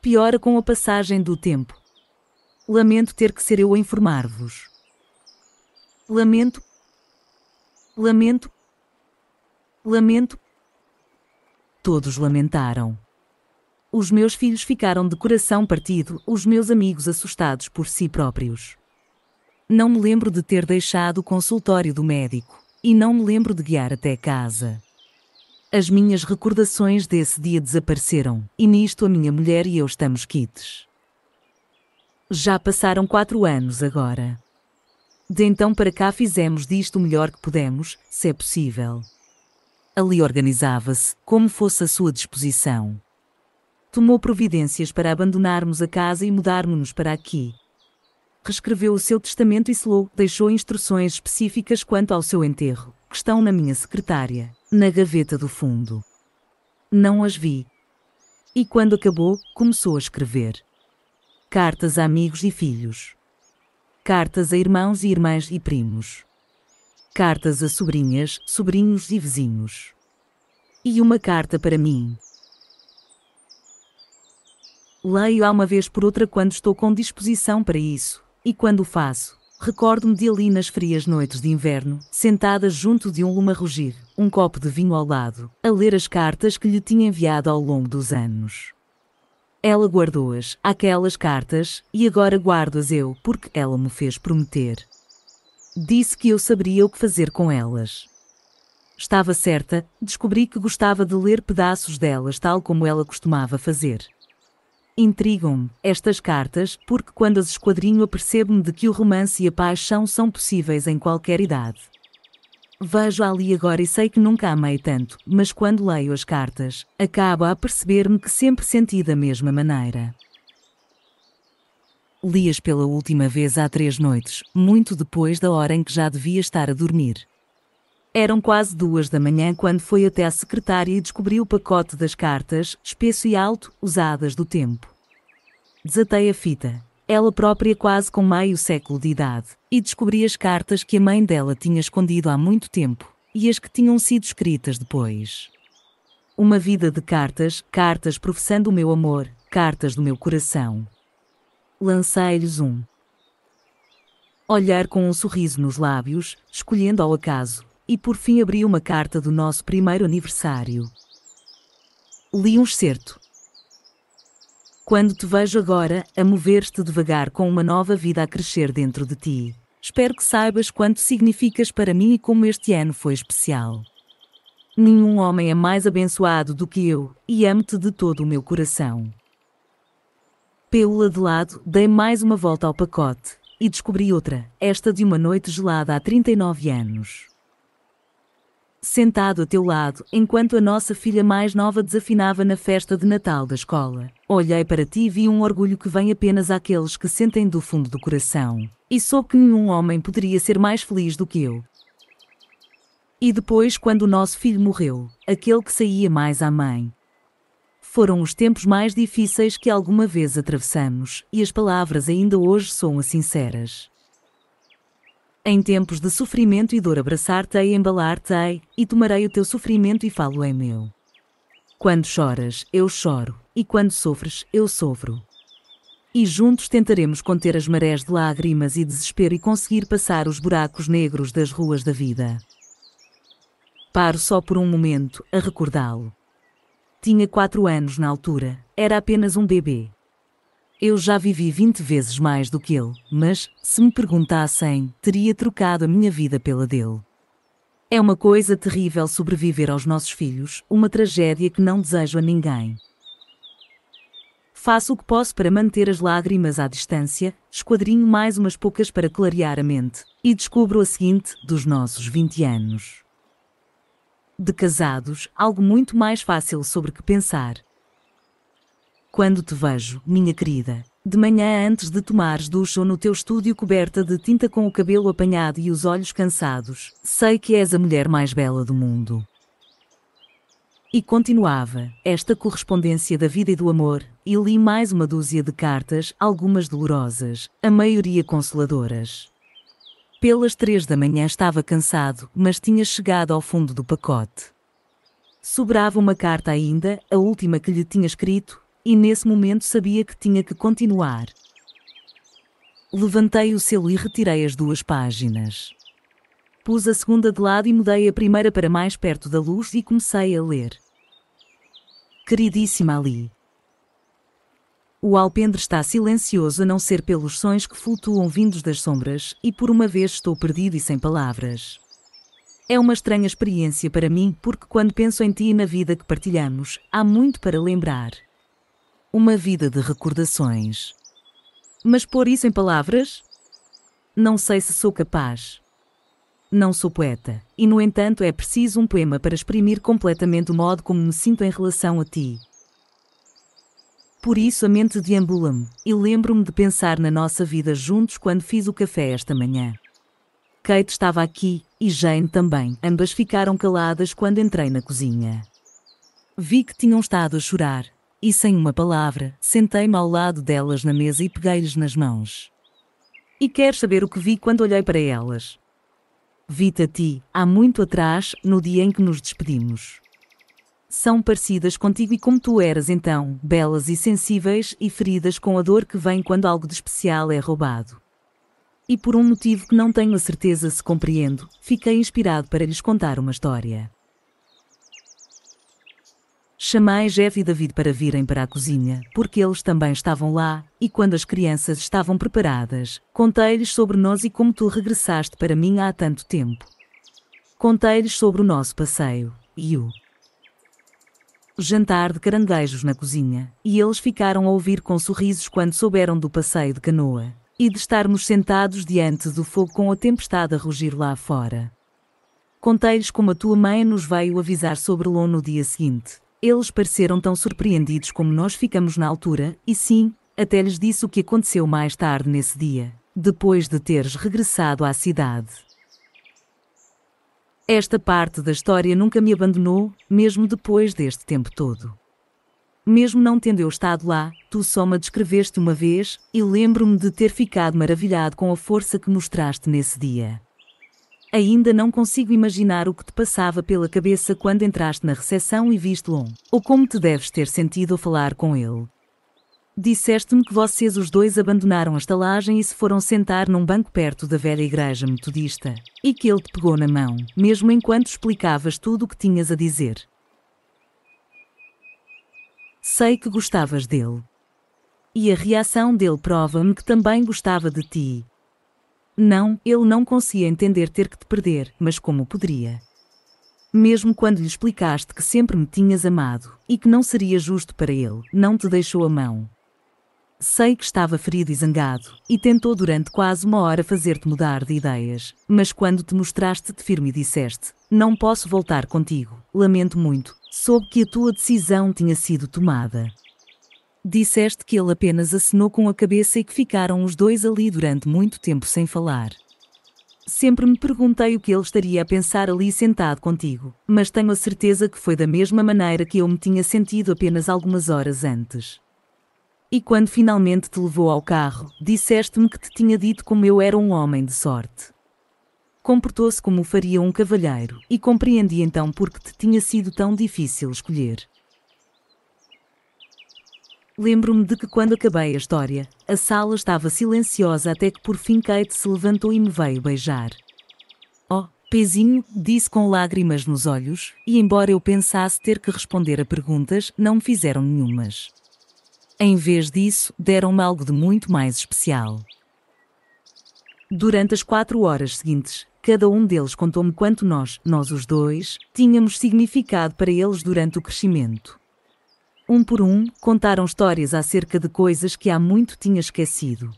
Piora com a passagem do tempo. Lamento ter que ser eu a informar-vos. Lamento. Lamento. Lamento. Todos lamentaram. Os meus filhos ficaram de coração partido, os meus amigos assustados por si próprios. Não me lembro de ter deixado o consultório do médico, e não me lembro de guiar até casa. As minhas recordações desse dia desapareceram, e nisto a minha mulher e eu estamos quites. Já passaram quatro anos agora. De então para cá fizemos disto o melhor que pudemos, se é possível. Ali organizava-se, como fosse à sua disposição. Tomou providências para abandonarmos a casa e mudarmos-nos para aqui, reescreveu o seu testamento e selou, deixou instruções específicas quanto ao seu enterro, que estão na minha secretária, na gaveta do fundo. Não as vi. E quando acabou, começou a escrever. Cartas a amigos e filhos. Cartas a irmãos e irmãs e primos. Cartas a sobrinhas, sobrinhos e vizinhos. E uma carta para mim, leio-a uma vez por outra quando estou com disposição para isso, e quando o faço, recordo-me de ali nas frias noites de inverno, sentada junto de um lume a rugir, um copo de vinho ao lado, a ler as cartas que lhe tinha enviado ao longo dos anos. Ela guardou-as, aquelas cartas, e agora guardo-as eu, porque ela me fez prometer. Disse que eu saberia o que fazer com elas. Estava certa, descobri que gostava de ler pedaços delas, tal como ela costumava fazer. Intrigam-me estas cartas, porque quando as esquadrinho apercebo-me de que o romance e a paixão são possíveis em qualquer idade. Vejo ali agora e sei que nunca amei tanto, mas quando leio as cartas, acabo a perceber-me que sempre senti da mesma maneira. Li-as pela última vez há três noites, muito depois da hora em que já devia estar a dormir. Eram quase duas da manhã quando foi até a secretária e descobriu o pacote das cartas, espesso e alto, usadas do tempo. Desatei a fita, ela própria quase com meio século de idade, e descobri as cartas que a mãe dela tinha escondido há muito tempo, e as que tinham sido escritas depois. Uma vida de cartas, cartas professando o meu amor, cartas do meu coração. Lancei-lhes um. Olhar com um sorriso nos lábios, escolhendo ao acaso, e por fim abri uma carta do nosso primeiro aniversário. Li um excerto. Quando te vejo agora, a mover-te devagar com uma nova vida a crescer dentro de ti. Espero que saibas quanto significas para mim e como este ano foi especial. Nenhum homem é mais abençoado do que eu, e amo-te de todo o meu coração. Pêula de lado, dei mais uma volta ao pacote, e descobri outra, esta de uma noite gelada há 39 anos sentado a teu lado, enquanto a nossa filha mais nova desafinava na festa de Natal da escola. Olhei para ti e vi um orgulho que vem apenas àqueles que sentem do fundo do coração. E soube que nenhum homem poderia ser mais feliz do que eu. E depois, quando o nosso filho morreu, aquele que saía mais à mãe. Foram os tempos mais difíceis que alguma vez atravessamos, e as palavras ainda hoje são sinceras. Em tempos de sofrimento e dor abraçar te e embalar te e tomarei o teu sofrimento e falo em meu. Quando choras, eu choro, e quando sofres, eu sofro. E juntos tentaremos conter as marés de lágrimas e desespero e conseguir passar os buracos negros das ruas da vida. Paro só por um momento a recordá-lo. Tinha quatro anos na altura, era apenas um bebê. Eu já vivi 20 vezes mais do que ele, mas, se me perguntassem, teria trocado a minha vida pela dele. É uma coisa terrível sobreviver aos nossos filhos, uma tragédia que não desejo a ninguém. Faço o que posso para manter as lágrimas à distância, esquadrinho mais umas poucas para clarear a mente, e descubro a seguinte dos nossos 20 anos. De casados, algo muito mais fácil sobre que pensar. Quando te vejo, minha querida. De manhã antes de tomares ou no teu estúdio coberta de tinta com o cabelo apanhado e os olhos cansados, sei que és a mulher mais bela do mundo. E continuava, esta correspondência da vida e do amor, e li mais uma dúzia de cartas, algumas dolorosas, a maioria consoladoras. Pelas três da manhã estava cansado, mas tinha chegado ao fundo do pacote. Sobrava uma carta ainda, a última que lhe tinha escrito, e nesse momento sabia que tinha que continuar. Levantei o selo e retirei as duas páginas. Pus a segunda de lado e mudei a primeira para mais perto da luz e comecei a ler. Queridíssima Ali, o alpendre está silencioso a não ser pelos sons que flutuam vindos das sombras, e por uma vez estou perdido e sem palavras. É uma estranha experiência para mim, porque quando penso em ti e na vida que partilhamos, há muito para lembrar uma vida de recordações. Mas pôr isso em palavras? Não sei se sou capaz. Não sou poeta, e no entanto é preciso um poema para exprimir completamente o modo como me sinto em relação a ti. Por isso a mente deambula-me, e lembro-me de pensar na nossa vida juntos quando fiz o café esta manhã. Kate estava aqui, e Jane também. Ambas ficaram caladas quando entrei na cozinha. Vi que tinham estado a chorar, e sem uma palavra, sentei-me ao lado delas na mesa e peguei-lhes nas mãos. E queres saber o que vi quando olhei para elas? Vi-te a ti, há muito atrás, no dia em que nos despedimos. São parecidas contigo e como tu eras então, belas e sensíveis e feridas com a dor que vem quando algo de especial é roubado. E por um motivo que não tenho a certeza se compreendo, fiquei inspirado para lhes contar uma história. Chamai Jeff e David para virem para a cozinha, porque eles também estavam lá, e quando as crianças estavam preparadas, contei-lhes sobre nós e como tu regressaste para mim há tanto tempo. Contei-lhes sobre o nosso passeio, e o jantar de caranguejos na cozinha, e eles ficaram a ouvir com sorrisos quando souberam do passeio de canoa, e de estarmos sentados diante do fogo com a tempestade a rugir lá fora. Contei-lhes como a tua mãe nos veio avisar sobre Lon no dia seguinte, eles pareceram tão surpreendidos como nós ficamos na altura, e sim, até lhes disse o que aconteceu mais tarde nesse dia, depois de teres regressado à cidade. Esta parte da história nunca me abandonou, mesmo depois deste tempo todo. Mesmo não tendo eu estado lá, tu só me descreveste uma vez, e lembro-me de ter ficado maravilhado com a força que mostraste nesse dia. Ainda não consigo imaginar o que te passava pela cabeça quando entraste na recepção e viste Lon, ou como te deves ter sentido ao falar com ele. Disseste-me que vocês os dois abandonaram a estalagem e se foram sentar num banco perto da velha igreja metodista, e que ele te pegou na mão, mesmo enquanto explicavas tudo o que tinhas a dizer. Sei que gostavas dele. E a reação dele prova-me que também gostava de ti, não, ele não conseguia entender ter que te perder, mas como poderia? Mesmo quando lhe explicaste que sempre me tinhas amado e que não seria justo para ele, não te deixou a mão. Sei que estava ferido e zangado, e tentou durante quase uma hora fazer-te mudar de ideias, mas quando te mostraste-te firme e disseste: Não posso voltar contigo, lamento muito, soube que a tua decisão tinha sido tomada. Disseste que ele apenas acenou com a cabeça e que ficaram os dois ali durante muito tempo sem falar. Sempre me perguntei o que ele estaria a pensar ali sentado contigo, mas tenho a certeza que foi da mesma maneira que eu me tinha sentido apenas algumas horas antes. E quando finalmente te levou ao carro, disseste-me que te tinha dito como eu era um homem de sorte. Comportou-se como faria um cavalheiro, e compreendi então porque te tinha sido tão difícil escolher. Lembro-me de que quando acabei a história, a sala estava silenciosa até que por fim Kate se levantou e me veio beijar. Oh, pezinho, disse com lágrimas nos olhos, e embora eu pensasse ter que responder a perguntas, não me fizeram nenhumas. Em vez disso, deram-me algo de muito mais especial. Durante as quatro horas seguintes, cada um deles contou-me quanto nós, nós os dois, tínhamos significado para eles durante o crescimento. Um por um, contaram histórias acerca de coisas que há muito tinha esquecido.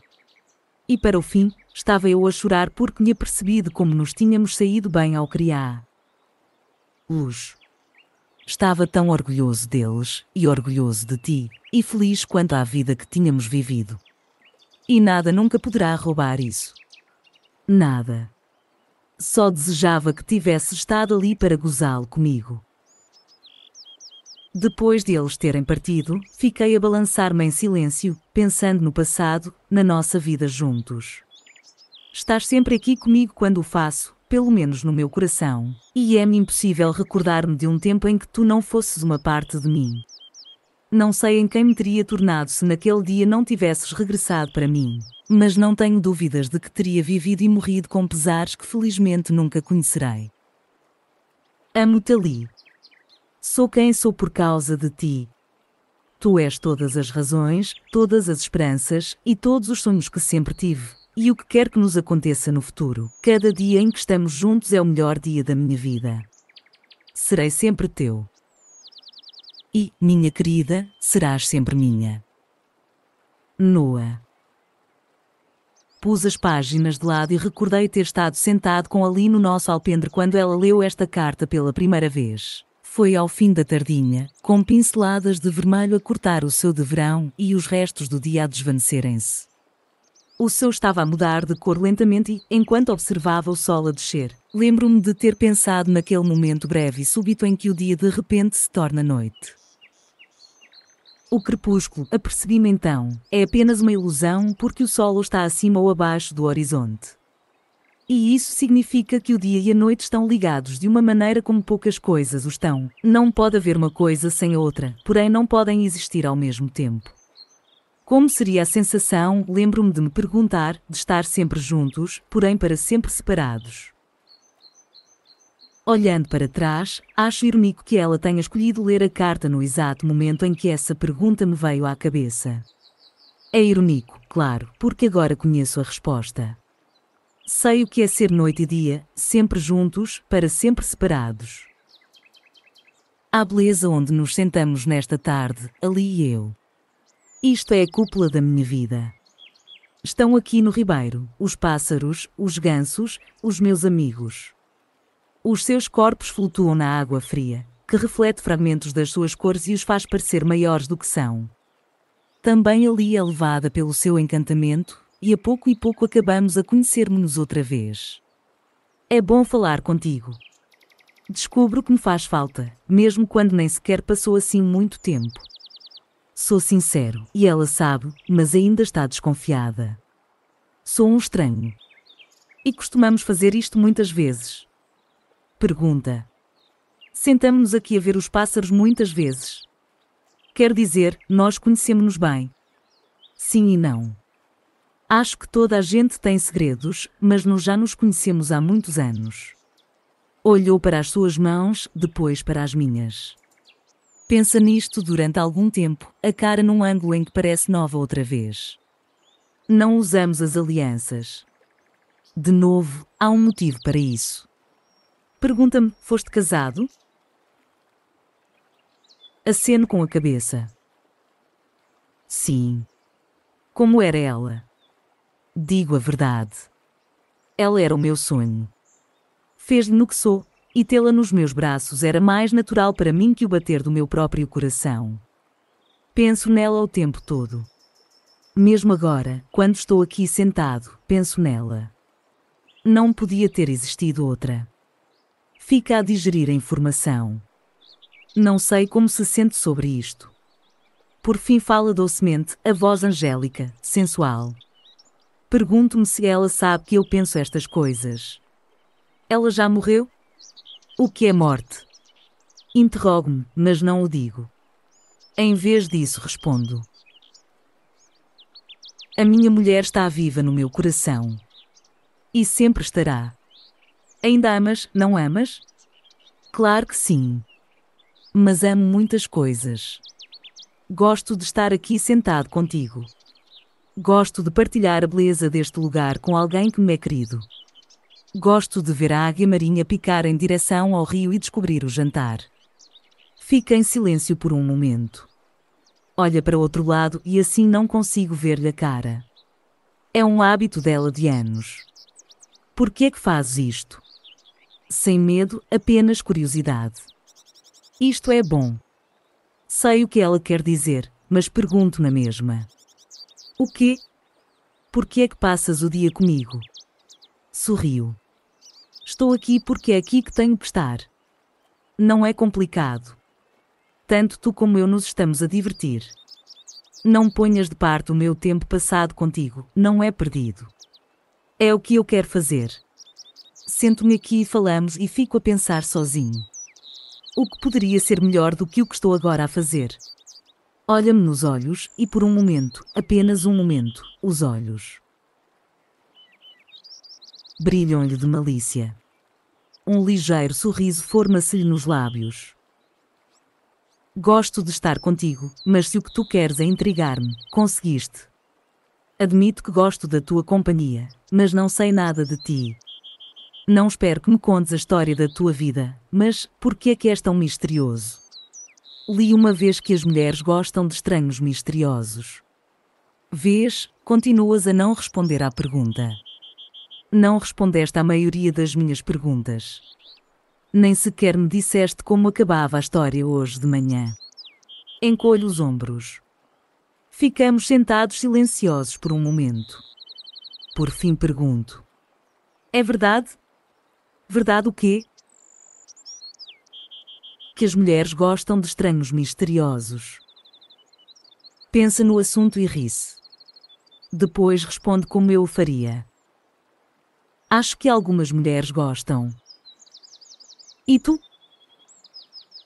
E para o fim, estava eu a chorar porque tinha percebido como nos tínhamos saído bem ao criar. Luz. Estava tão orgulhoso deles, e orgulhoso de ti, e feliz quanto à vida que tínhamos vivido. E nada nunca poderá roubar isso. Nada. Só desejava que tivesse estado ali para gozá-lo comigo. Depois de eles terem partido, fiquei a balançar-me em silêncio, pensando no passado, na nossa vida juntos. Estás sempre aqui comigo quando o faço, pelo menos no meu coração, e é-me impossível recordar-me de um tempo em que tu não fosses uma parte de mim. Não sei em quem me teria tornado se naquele dia não tivesses regressado para mim, mas não tenho dúvidas de que teria vivido e morrido com pesares que felizmente nunca conhecerei. Amo-te ali, Sou quem sou por causa de ti. Tu és todas as razões, todas as esperanças e todos os sonhos que sempre tive, e o que quer que nos aconteça no futuro. Cada dia em que estamos juntos é o melhor dia da minha vida. Serei sempre teu. E, minha querida, serás sempre minha. Noa. Pus as páginas de lado e recordei ter estado sentado com Ali no nosso alpendre quando ela leu esta carta pela primeira vez. Foi ao fim da tardinha, com pinceladas de vermelho a cortar o seu de verão e os restos do dia a desvanecerem-se. O céu estava a mudar de cor lentamente e, enquanto observava o sol a descer, lembro-me de ter pensado naquele momento breve e súbito em que o dia de repente se torna noite. O crepúsculo, apercebi-me então, é apenas uma ilusão porque o sol está acima ou abaixo do horizonte. E isso significa que o dia e a noite estão ligados de uma maneira como poucas coisas o estão. Não pode haver uma coisa sem outra, porém não podem existir ao mesmo tempo. Como seria a sensação, lembro-me de me perguntar, de estar sempre juntos, porém para sempre separados. Olhando para trás, acho irônico que ela tenha escolhido ler a carta no exato momento em que essa pergunta me veio à cabeça. É irônico, claro, porque agora conheço a resposta. Sei o que é ser noite e dia, sempre juntos, para sempre separados. Há beleza onde nos sentamos nesta tarde, ali e eu. Isto é a cúpula da minha vida. Estão aqui no ribeiro, os pássaros, os gansos, os meus amigos. Os seus corpos flutuam na água fria, que reflete fragmentos das suas cores e os faz parecer maiores do que são. Também ali é levada pelo seu encantamento, e a pouco e pouco acabamos a conhecermos-nos outra vez. É bom falar contigo. Descubro que me faz falta, mesmo quando nem sequer passou assim muito tempo. Sou sincero, e ela sabe, mas ainda está desconfiada. Sou um estranho. E costumamos fazer isto muitas vezes. Pergunta. Sentamos-nos aqui a ver os pássaros muitas vezes. Quer dizer, nós conhecemos-nos bem. Sim e não. Acho que toda a gente tem segredos, mas nós já nos conhecemos há muitos anos. Olhou para as suas mãos, depois para as minhas. Pensa nisto durante algum tempo, a cara num ângulo em que parece nova outra vez. Não usamos as alianças. De novo, há um motivo para isso. Pergunta-me: foste casado? Aceno com a cabeça. Sim. Como era ela? Digo a verdade. Ela era o meu sonho. Fez-me no que sou, e tê-la nos meus braços era mais natural para mim que o bater do meu próprio coração. Penso nela o tempo todo. Mesmo agora, quando estou aqui sentado, penso nela. Não podia ter existido outra. Fica a digerir a informação. Não sei como se sente sobre isto. Por fim, fala docemente, a voz angélica, sensual. Pergunto-me se ela sabe que eu penso estas coisas. Ela já morreu? O que é morte? Interrogo-me, mas não o digo. Em vez disso, respondo: A minha mulher está viva no meu coração. E sempre estará. Ainda amas, não amas? Claro que sim. Mas amo muitas coisas. Gosto de estar aqui sentado contigo. Gosto de partilhar a beleza deste lugar com alguém que me é querido. Gosto de ver a águia marinha picar em direção ao rio e descobrir o jantar. Fica em silêncio por um momento. Olha para outro lado e assim não consigo ver-lhe a cara. É um hábito dela de anos. Por que é que fazes isto? Sem medo, apenas curiosidade. Isto é bom. Sei o que ela quer dizer, mas pergunto na mesma. O quê? Por que é que passas o dia comigo? Sorriu. Estou aqui porque é aqui que tenho que estar. Não é complicado. Tanto tu como eu nos estamos a divertir. Não ponhas de parte o meu tempo passado contigo, não é perdido. É o que eu quero fazer. Sento-me aqui e falamos e fico a pensar sozinho. O que poderia ser melhor do que o que estou agora a fazer? Olha-me nos olhos e por um momento, apenas um momento, os olhos brilham-lhe de malícia. Um ligeiro sorriso forma-se-lhe nos lábios. Gosto de estar contigo, mas se o que tu queres é intrigar-me, conseguiste. Admito que gosto da tua companhia, mas não sei nada de ti. Não espero que me contes a história da tua vida, mas por que é que és tão misterioso? Li uma vez que as mulheres gostam de estranhos misteriosos. Vês, continuas a não responder à pergunta. Não respondeste à maioria das minhas perguntas. Nem sequer me disseste como acabava a história hoje de manhã. Encolho os ombros. Ficamos sentados silenciosos por um momento. Por fim pergunto: É verdade? Verdade o quê? que as mulheres gostam de estranhos misteriosos. Pensa no assunto e ri-se. Depois responde como eu o faria. Acho que algumas mulheres gostam. E tu?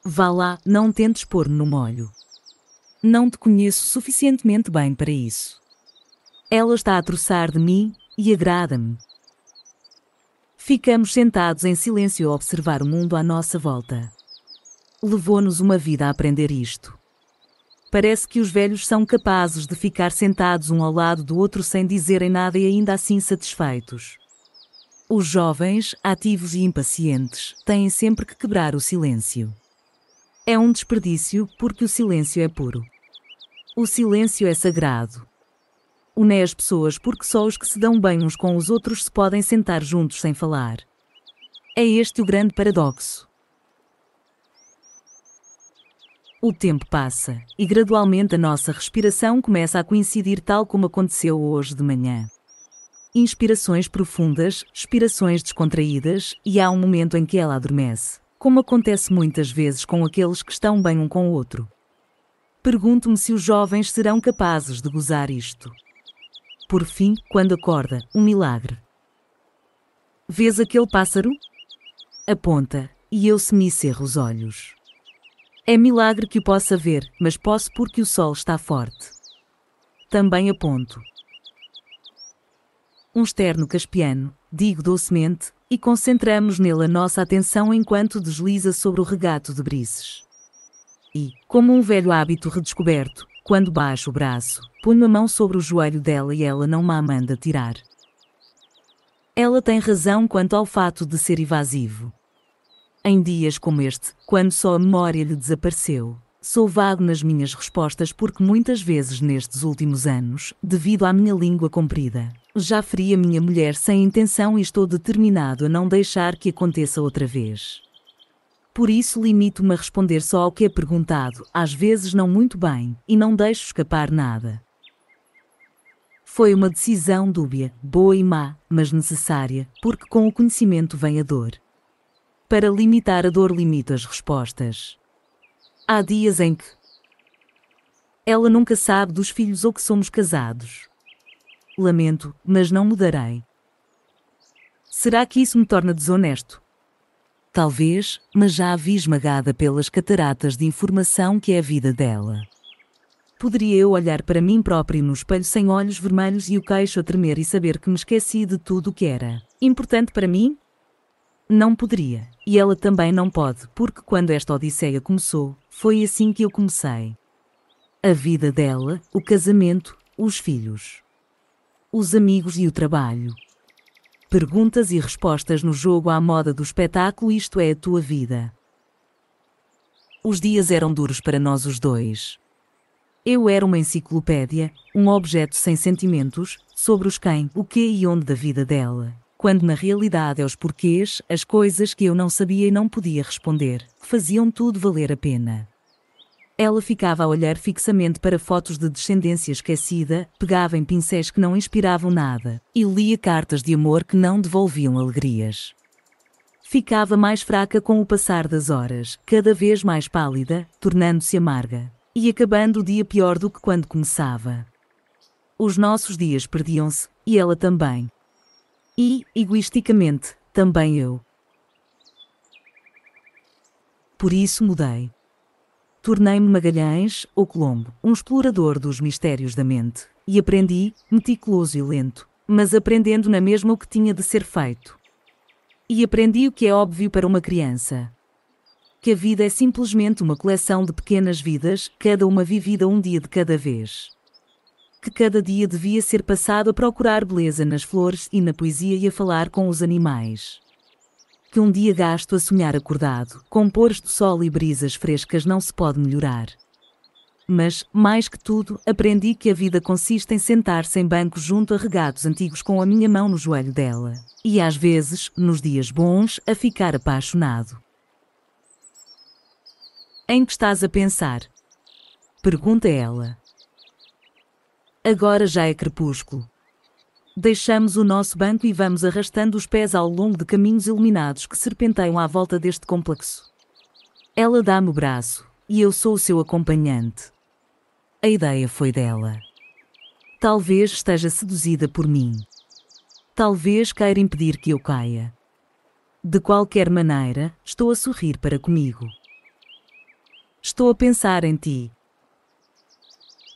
Vá lá, não tentes pôr-me no molho. Não te conheço suficientemente bem para isso. Ela está a troçar de mim e agrada-me. Ficamos sentados em silêncio a observar o mundo à nossa volta levou-nos uma vida a aprender isto. Parece que os velhos são capazes de ficar sentados um ao lado do outro sem dizerem nada e ainda assim satisfeitos. Os jovens, ativos e impacientes, têm sempre que quebrar o silêncio. É um desperdício porque o silêncio é puro. O silêncio é sagrado. Une as pessoas porque só os que se dão bem uns com os outros se podem sentar juntos sem falar. É este o grande paradoxo. O tempo passa e gradualmente a nossa respiração começa a coincidir, tal como aconteceu hoje de manhã. Inspirações profundas, expirações descontraídas, e há um momento em que ela adormece, como acontece muitas vezes com aqueles que estão bem um com o outro. Pergunto-me se os jovens serão capazes de gozar isto. Por fim, quando acorda, um milagre. Vês aquele pássaro? Aponta, e eu semi-cerro os olhos. É milagre que o possa ver, mas posso porque o sol está forte. Também aponto. Um externo caspiano, digo docemente, e concentramos nele a nossa atenção enquanto desliza sobre o regato de brises. E, como um velho hábito redescoberto, quando baixo o braço, ponho a mão sobre o joelho dela e ela não me a manda tirar. Ela tem razão quanto ao fato de ser evasivo em dias como este, quando só a memória lhe desapareceu. Sou vago nas minhas respostas porque muitas vezes nestes últimos anos, devido à minha língua comprida, já feri a minha mulher sem intenção e estou determinado a não deixar que aconteça outra vez. Por isso limito-me a responder só ao que é perguntado, às vezes não muito bem, e não deixo escapar nada. Foi uma decisão dúbia, boa e má, mas necessária, porque com o conhecimento vem a dor. Para limitar a dor, limita as respostas. Há dias em que ela nunca sabe dos filhos ou que somos casados. Lamento, mas não mudarei. Será que isso me torna desonesto? Talvez, mas já a vi esmagada pelas cataratas de informação que é a vida dela. Poderia eu olhar para mim próprio no espelho sem olhos vermelhos e o queixo a tremer e saber que me esqueci de tudo o que era importante para mim? Não poderia. E ela também não pode, porque quando esta Odisseia começou, foi assim que eu comecei. A vida dela, o casamento, os filhos, os amigos e o trabalho. Perguntas e respostas no jogo à moda do espetáculo, isto é a tua vida. Os dias eram duros para nós os dois. Eu era uma enciclopédia, um objeto sem sentimentos, sobre os quem, o que e onde da vida dela quando na realidade é os porquês, as coisas que eu não sabia e não podia responder, faziam tudo valer a pena. Ela ficava a olhar fixamente para fotos de descendência esquecida, pegava em pincéis que não inspiravam nada, e lia cartas de amor que não devolviam alegrias. Ficava mais fraca com o passar das horas, cada vez mais pálida, tornando-se amarga, e acabando o dia pior do que quando começava. Os nossos dias perdiam-se, e ela também, e, egoisticamente, também eu. Por isso mudei. Tornei-me Magalhães, ou Colombo, um explorador dos mistérios da mente, e aprendi, meticuloso e lento, mas aprendendo na mesma o que tinha de ser feito. E aprendi o que é óbvio para uma criança. Que a vida é simplesmente uma coleção de pequenas vidas, cada uma vivida um dia de cada vez que cada dia devia ser passado a procurar beleza nas flores e na poesia e a falar com os animais. Que um dia gasto a sonhar acordado, com pôres do sol e brisas frescas não se pode melhorar. Mas, mais que tudo, aprendi que a vida consiste em sentar-se em banco junto a regados antigos com a minha mão no joelho dela. E às vezes, nos dias bons, a ficar apaixonado. Em que estás a pensar? Pergunta ela. Agora já é crepúsculo. Deixamos o nosso banco e vamos arrastando os pés ao longo de caminhos iluminados que serpenteiam à volta deste complexo. Ela dá-me o braço, e eu sou o seu acompanhante. A ideia foi dela. Talvez esteja seduzida por mim. Talvez queira impedir que eu caia. De qualquer maneira, estou a sorrir para comigo. Estou a pensar em ti,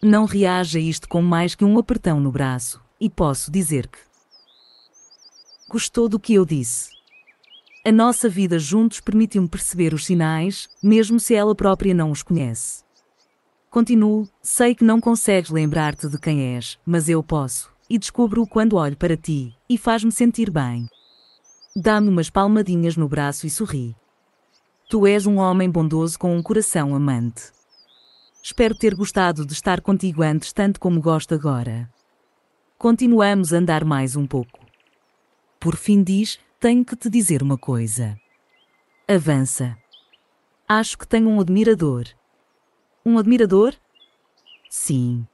não reage a isto com mais que um apertão no braço, e posso dizer que. Gostou do que eu disse? A nossa vida juntos permitiu-me perceber os sinais, mesmo se ela própria não os conhece. Continuo, sei que não consegues lembrar-te de quem és, mas eu posso, e descubro-o quando olho para ti, e faz-me sentir bem. Dá-me umas palmadinhas no braço e sorri. Tu és um homem bondoso com um coração amante. Espero ter gostado de estar contigo antes tanto como gosto agora. Continuamos a andar mais um pouco. Por fim diz, tenho que te dizer uma coisa. Avança. Acho que tenho um admirador. Um admirador? Sim.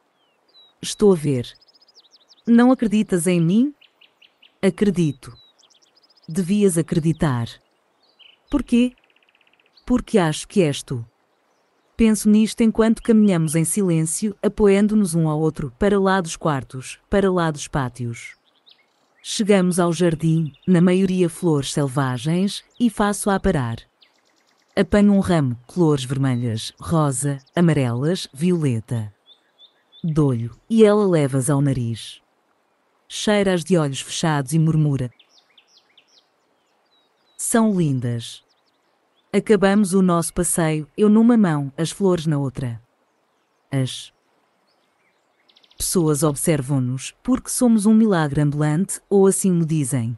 Estou a ver. Não acreditas em mim? Acredito. Devias acreditar. Porquê? Porque acho que és tu. Penso nisto enquanto caminhamos em silêncio, apoiando-nos um ao outro, para lá dos quartos, para lá dos pátios. Chegamos ao jardim, na maioria flores selvagens, e faço-a parar. Apanho um ramo, cores vermelhas, rosa, amarelas, violeta. Dou-lhe, e ela leva-as ao nariz. Cheira-as de olhos fechados e murmura: São lindas. Acabamos o nosso passeio, eu numa mão, as flores na outra. As pessoas observam-nos porque somos um milagre ambulante, ou assim me dizem.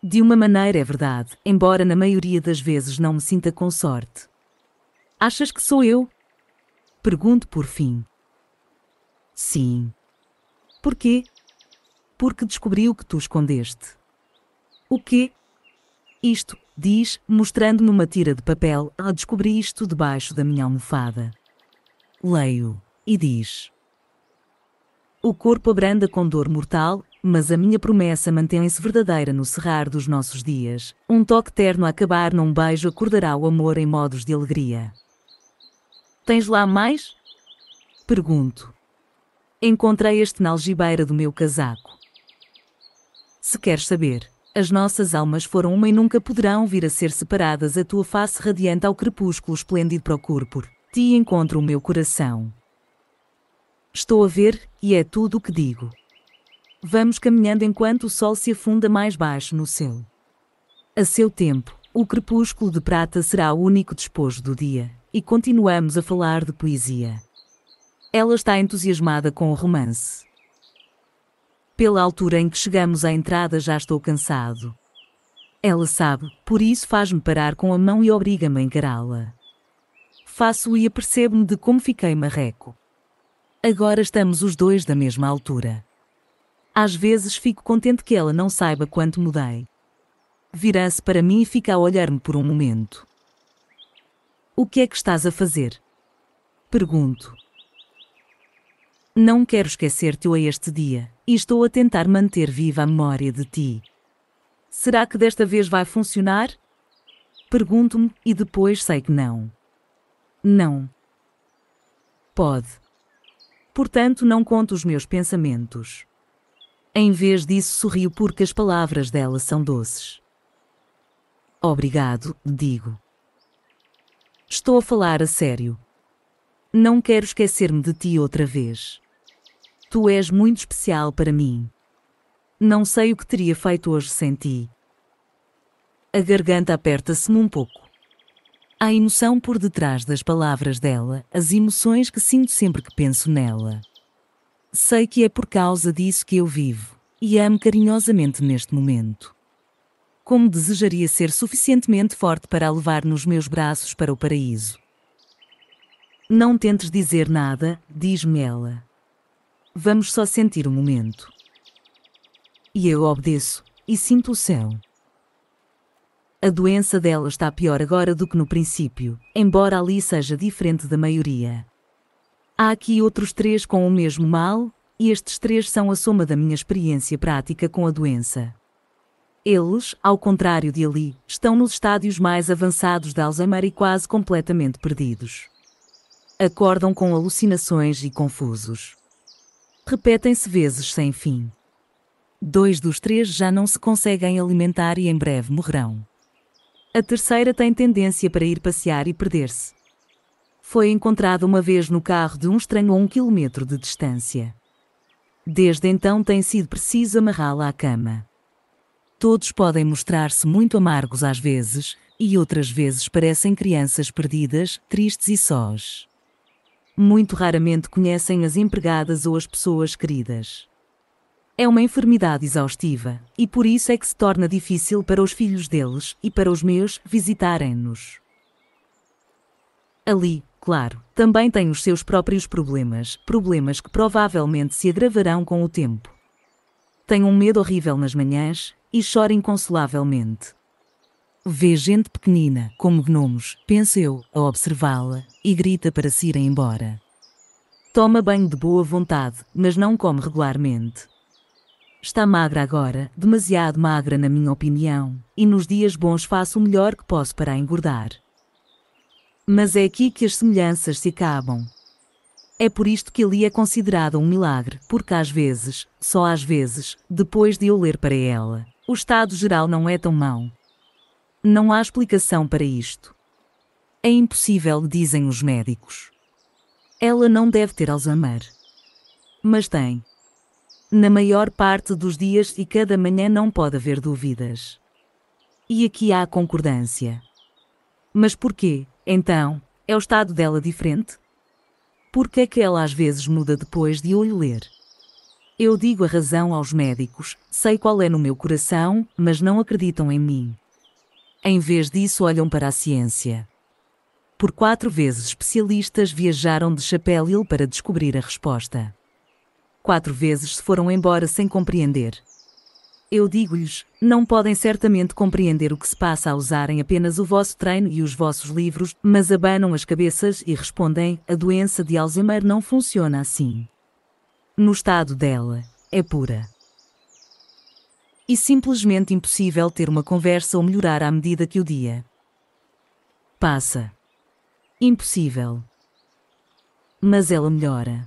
De uma maneira é verdade, embora na maioria das vezes não me sinta com sorte. Achas que sou eu? Pergunto por fim. Sim. Porquê? Porque descobri o que tu escondeste. O quê? Isto, diz, mostrando-me uma tira de papel. Ah, descobri isto debaixo da minha almofada. Leio. E diz: O corpo abranda com dor mortal, mas a minha promessa mantém-se verdadeira no cerrar dos nossos dias. Um toque terno a acabar num beijo acordará o amor em modos de alegria. Tens lá mais? Pergunto. Encontrei este na algibeira do meu casaco. Se queres saber as nossas almas foram uma e nunca poderão vir a ser separadas. A tua face radiante ao crepúsculo esplêndido procuro por ti encontro o meu coração. Estou a ver, e é tudo o que digo. Vamos caminhando enquanto o sol se afunda mais baixo no céu. A seu tempo, o crepúsculo de prata será o único despojo do dia, e continuamos a falar de poesia. Ela está entusiasmada com o romance. Pela altura em que chegamos à entrada já estou cansado. Ela sabe, por isso faz-me parar com a mão e obriga-me a encará-la. Faço e apercebo-me de como fiquei marreco. Agora estamos os dois da mesma altura. Às vezes fico contente que ela não saiba quanto mudei. Vira-se para mim e fica a olhar-me por um momento. O que é que estás a fazer? Pergunto. Não quero esquecer-te a este dia, e estou a tentar manter viva a memória de ti. Será que desta vez vai funcionar? Pergunto-me e depois sei que não. Não. Pode. Portanto, não conto os meus pensamentos. Em vez disso, sorrio porque as palavras dela são doces. Obrigado, digo. Estou a falar a sério. Não quero esquecer-me de ti outra vez. Tu és muito especial para mim. Não sei o que teria feito hoje sem ti. A garganta aperta-se-me um pouco. Há emoção por detrás das palavras dela, as emoções que sinto sempre que penso nela. Sei que é por causa disso que eu vivo, e amo carinhosamente neste momento. Como desejaria ser suficientemente forte para a levar nos meus braços para o paraíso. Não tentes dizer nada, diz-me ela. Vamos só sentir o um momento. E eu obedeço, e sinto o céu. A doença dela está pior agora do que no princípio, embora ali seja diferente da maioria. Há aqui outros três com o mesmo mal, e estes três são a soma da minha experiência prática com a doença. Eles, ao contrário de ali, estão nos estádios mais avançados de Alzheimer e quase completamente perdidos acordam com alucinações e confusos. Repetem-se vezes sem fim. Dois dos três já não se conseguem alimentar e em breve morrerão. A terceira tem tendência para ir passear e perder-se. Foi encontrada uma vez no carro de um estranho a um quilômetro de distância. Desde então tem sido preciso amarrá-la à cama. Todos podem mostrar-se muito amargos às vezes, e outras vezes parecem crianças perdidas, tristes e sós muito raramente conhecem as empregadas ou as pessoas queridas. É uma enfermidade exaustiva, e por isso é que se torna difícil para os filhos deles e para os meus visitarem-nos. Ali, claro, também tem os seus próprios problemas, problemas que provavelmente se agravarão com o tempo. Tem um medo horrível nas manhãs e chora inconsolavelmente. Vê gente pequenina, como gnomos, penso eu, a observá-la, e grita para se irem embora. Toma banho de boa vontade, mas não come regularmente. Está magra agora, demasiado magra na minha opinião, e nos dias bons faço o melhor que posso para a engordar. Mas é aqui que as semelhanças se acabam. É por isto que ali é considerada um milagre, porque às vezes, só às vezes, depois de eu ler para ela, o estado geral não é tão mau, não há explicação para isto. É impossível, dizem os médicos. Ela não deve ter Alzheimer. Mas tem. Na maior parte dos dias e cada manhã não pode haver dúvidas. E aqui há concordância. Mas porquê, então, é o estado dela diferente? Por que é que ela às vezes muda depois de olho ler? Eu digo a razão aos médicos, sei qual é no meu coração, mas não acreditam em mim. Em vez disso, olham para a ciência. Por quatro vezes, especialistas viajaram de Chapelle para descobrir a resposta. Quatro vezes se foram embora sem compreender. Eu digo-lhes: não podem certamente compreender o que se passa a usarem apenas o vosso treino e os vossos livros, mas abanam as cabeças e respondem: a doença de Alzheimer não funciona assim. No estado dela, é pura e simplesmente impossível ter uma conversa ou melhorar à medida que o dia passa. Impossível. Mas ela melhora.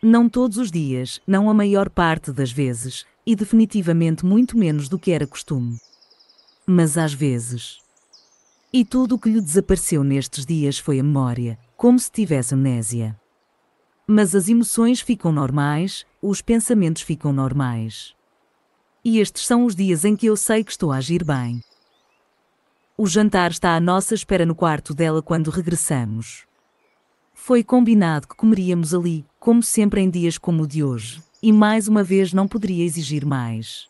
Não todos os dias, não a maior parte das vezes, e definitivamente muito menos do que era costume. Mas às vezes. E tudo o que lhe desapareceu nestes dias foi a memória, como se tivesse amnésia. Mas as emoções ficam normais, os pensamentos ficam normais. E estes são os dias em que eu sei que estou a agir bem. O jantar está à nossa espera no quarto dela quando regressamos. Foi combinado que comeríamos ali, como sempre em dias como o de hoje, e mais uma vez não poderia exigir mais.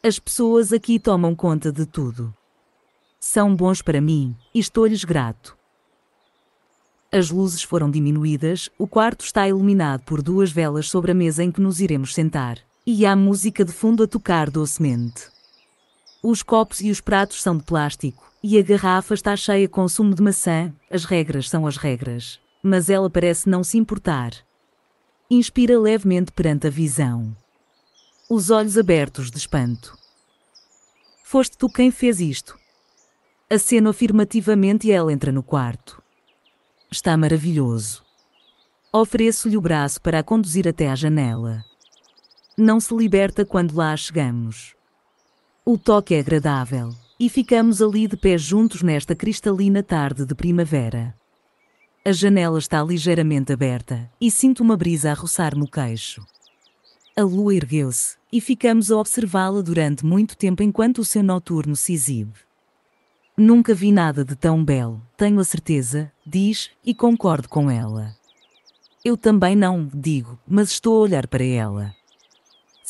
As pessoas aqui tomam conta de tudo. São bons para mim e estou-lhes grato. As luzes foram diminuídas, o quarto está iluminado por duas velas sobre a mesa em que nos iremos sentar e há música de fundo a tocar docemente. Os copos e os pratos são de plástico, e a garrafa está cheia com sumo de maçã, as regras são as regras. Mas ela parece não se importar. Inspira levemente perante a visão. Os olhos abertos de espanto. Foste tu quem fez isto. Aceno afirmativamente e ela entra no quarto. Está maravilhoso. Ofereço-lhe o braço para a conduzir até à janela não se liberta quando lá chegamos. O toque é agradável e ficamos ali de pé juntos nesta cristalina tarde de primavera. A janela está ligeiramente aberta e sinto uma brisa a roçar no queixo. A lua ergueu-se e ficamos a observá-la durante muito tempo enquanto o seu noturno se exibe. Nunca vi nada de tão belo, tenho a certeza, diz, e concordo com ela. Eu também não, digo, mas estou a olhar para ela.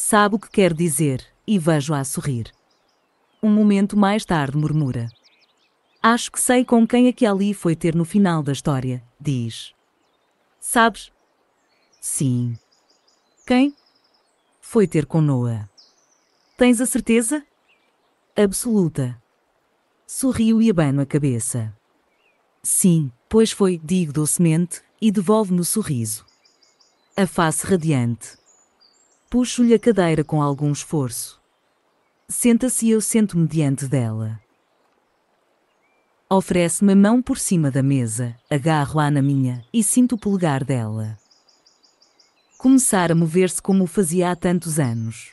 Sabe o que quer dizer, e vejo-a a sorrir. Um momento mais tarde murmura. Acho que sei com quem aqui é ali foi ter no final da história, diz. Sabes? Sim. Quem? Foi ter com Noah. Tens a certeza? Absoluta. Sorriu e abano a cabeça. Sim, pois foi, digo docemente, e devolve-me o sorriso. A face radiante. Puxo-lhe a cadeira com algum esforço. Senta-se e eu sento-me diante dela. Oferece-me a mão por cima da mesa, agarro-a na minha e sinto o polegar dela. Começar a mover-se como o fazia há tantos anos.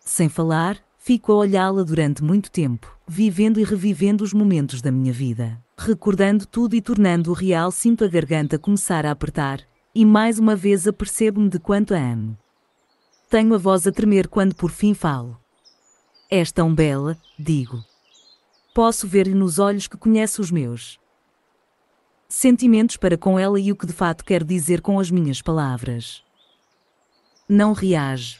Sem falar, fico a olhá-la durante muito tempo, vivendo e revivendo os momentos da minha vida. Recordando tudo e tornando-o real, sinto a garganta começar a apertar, e mais uma vez apercebo-me de quanto a amo. Tenho a voz a tremer quando por fim falo. És tão bela, digo. Posso ver-lhe nos olhos que conhece os meus. Sentimentos para com ela e o que de fato quer dizer com as minhas palavras. Não reage.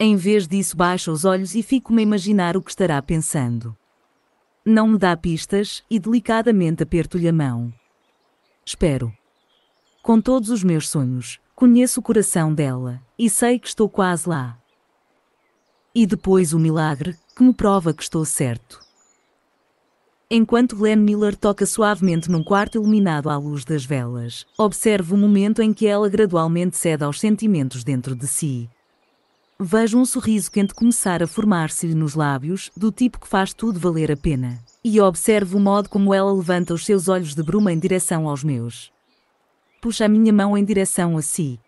Em vez disso, baixa os olhos e fico-me a imaginar o que estará pensando. Não me dá pistas e delicadamente aperto-lhe a mão. Espero. Com todos os meus sonhos, Conheço o coração dela e sei que estou quase lá. E depois o milagre que me prova que estou certo. Enquanto Glenn Miller toca suavemente num quarto iluminado à luz das velas, observo o momento em que ela gradualmente cede aos sentimentos dentro de si. Vejo um sorriso quente começar a formar-se-lhe nos lábios, do tipo que faz tudo valer a pena, e observo o modo como ela levanta os seus olhos de bruma em direção aos meus puxa a minha mão em direção a si.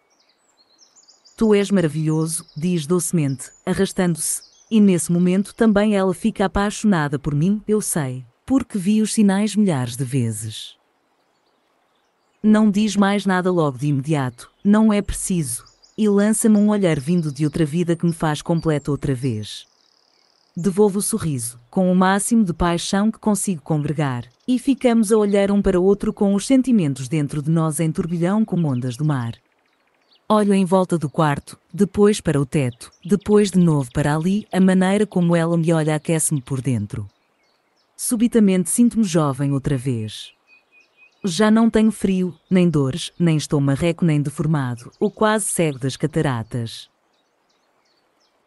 Tu és maravilhoso, diz docemente, arrastando-se. E nesse momento também ela fica apaixonada por mim, eu sei, porque vi os sinais milhares de vezes. Não diz mais nada logo de imediato, não é preciso, e lança-me um olhar vindo de outra vida que me faz completo outra vez. Devolvo o sorriso, com o máximo de paixão que consigo congregar, e ficamos a olhar um para o outro com os sentimentos dentro de nós em turbilhão como ondas do mar. Olho em volta do quarto, depois para o teto, depois de novo para ali, a maneira como ela me olha aquece-me por dentro. Subitamente sinto-me jovem outra vez. Já não tenho frio, nem dores, nem estou marreco nem deformado, ou quase cego das cataratas.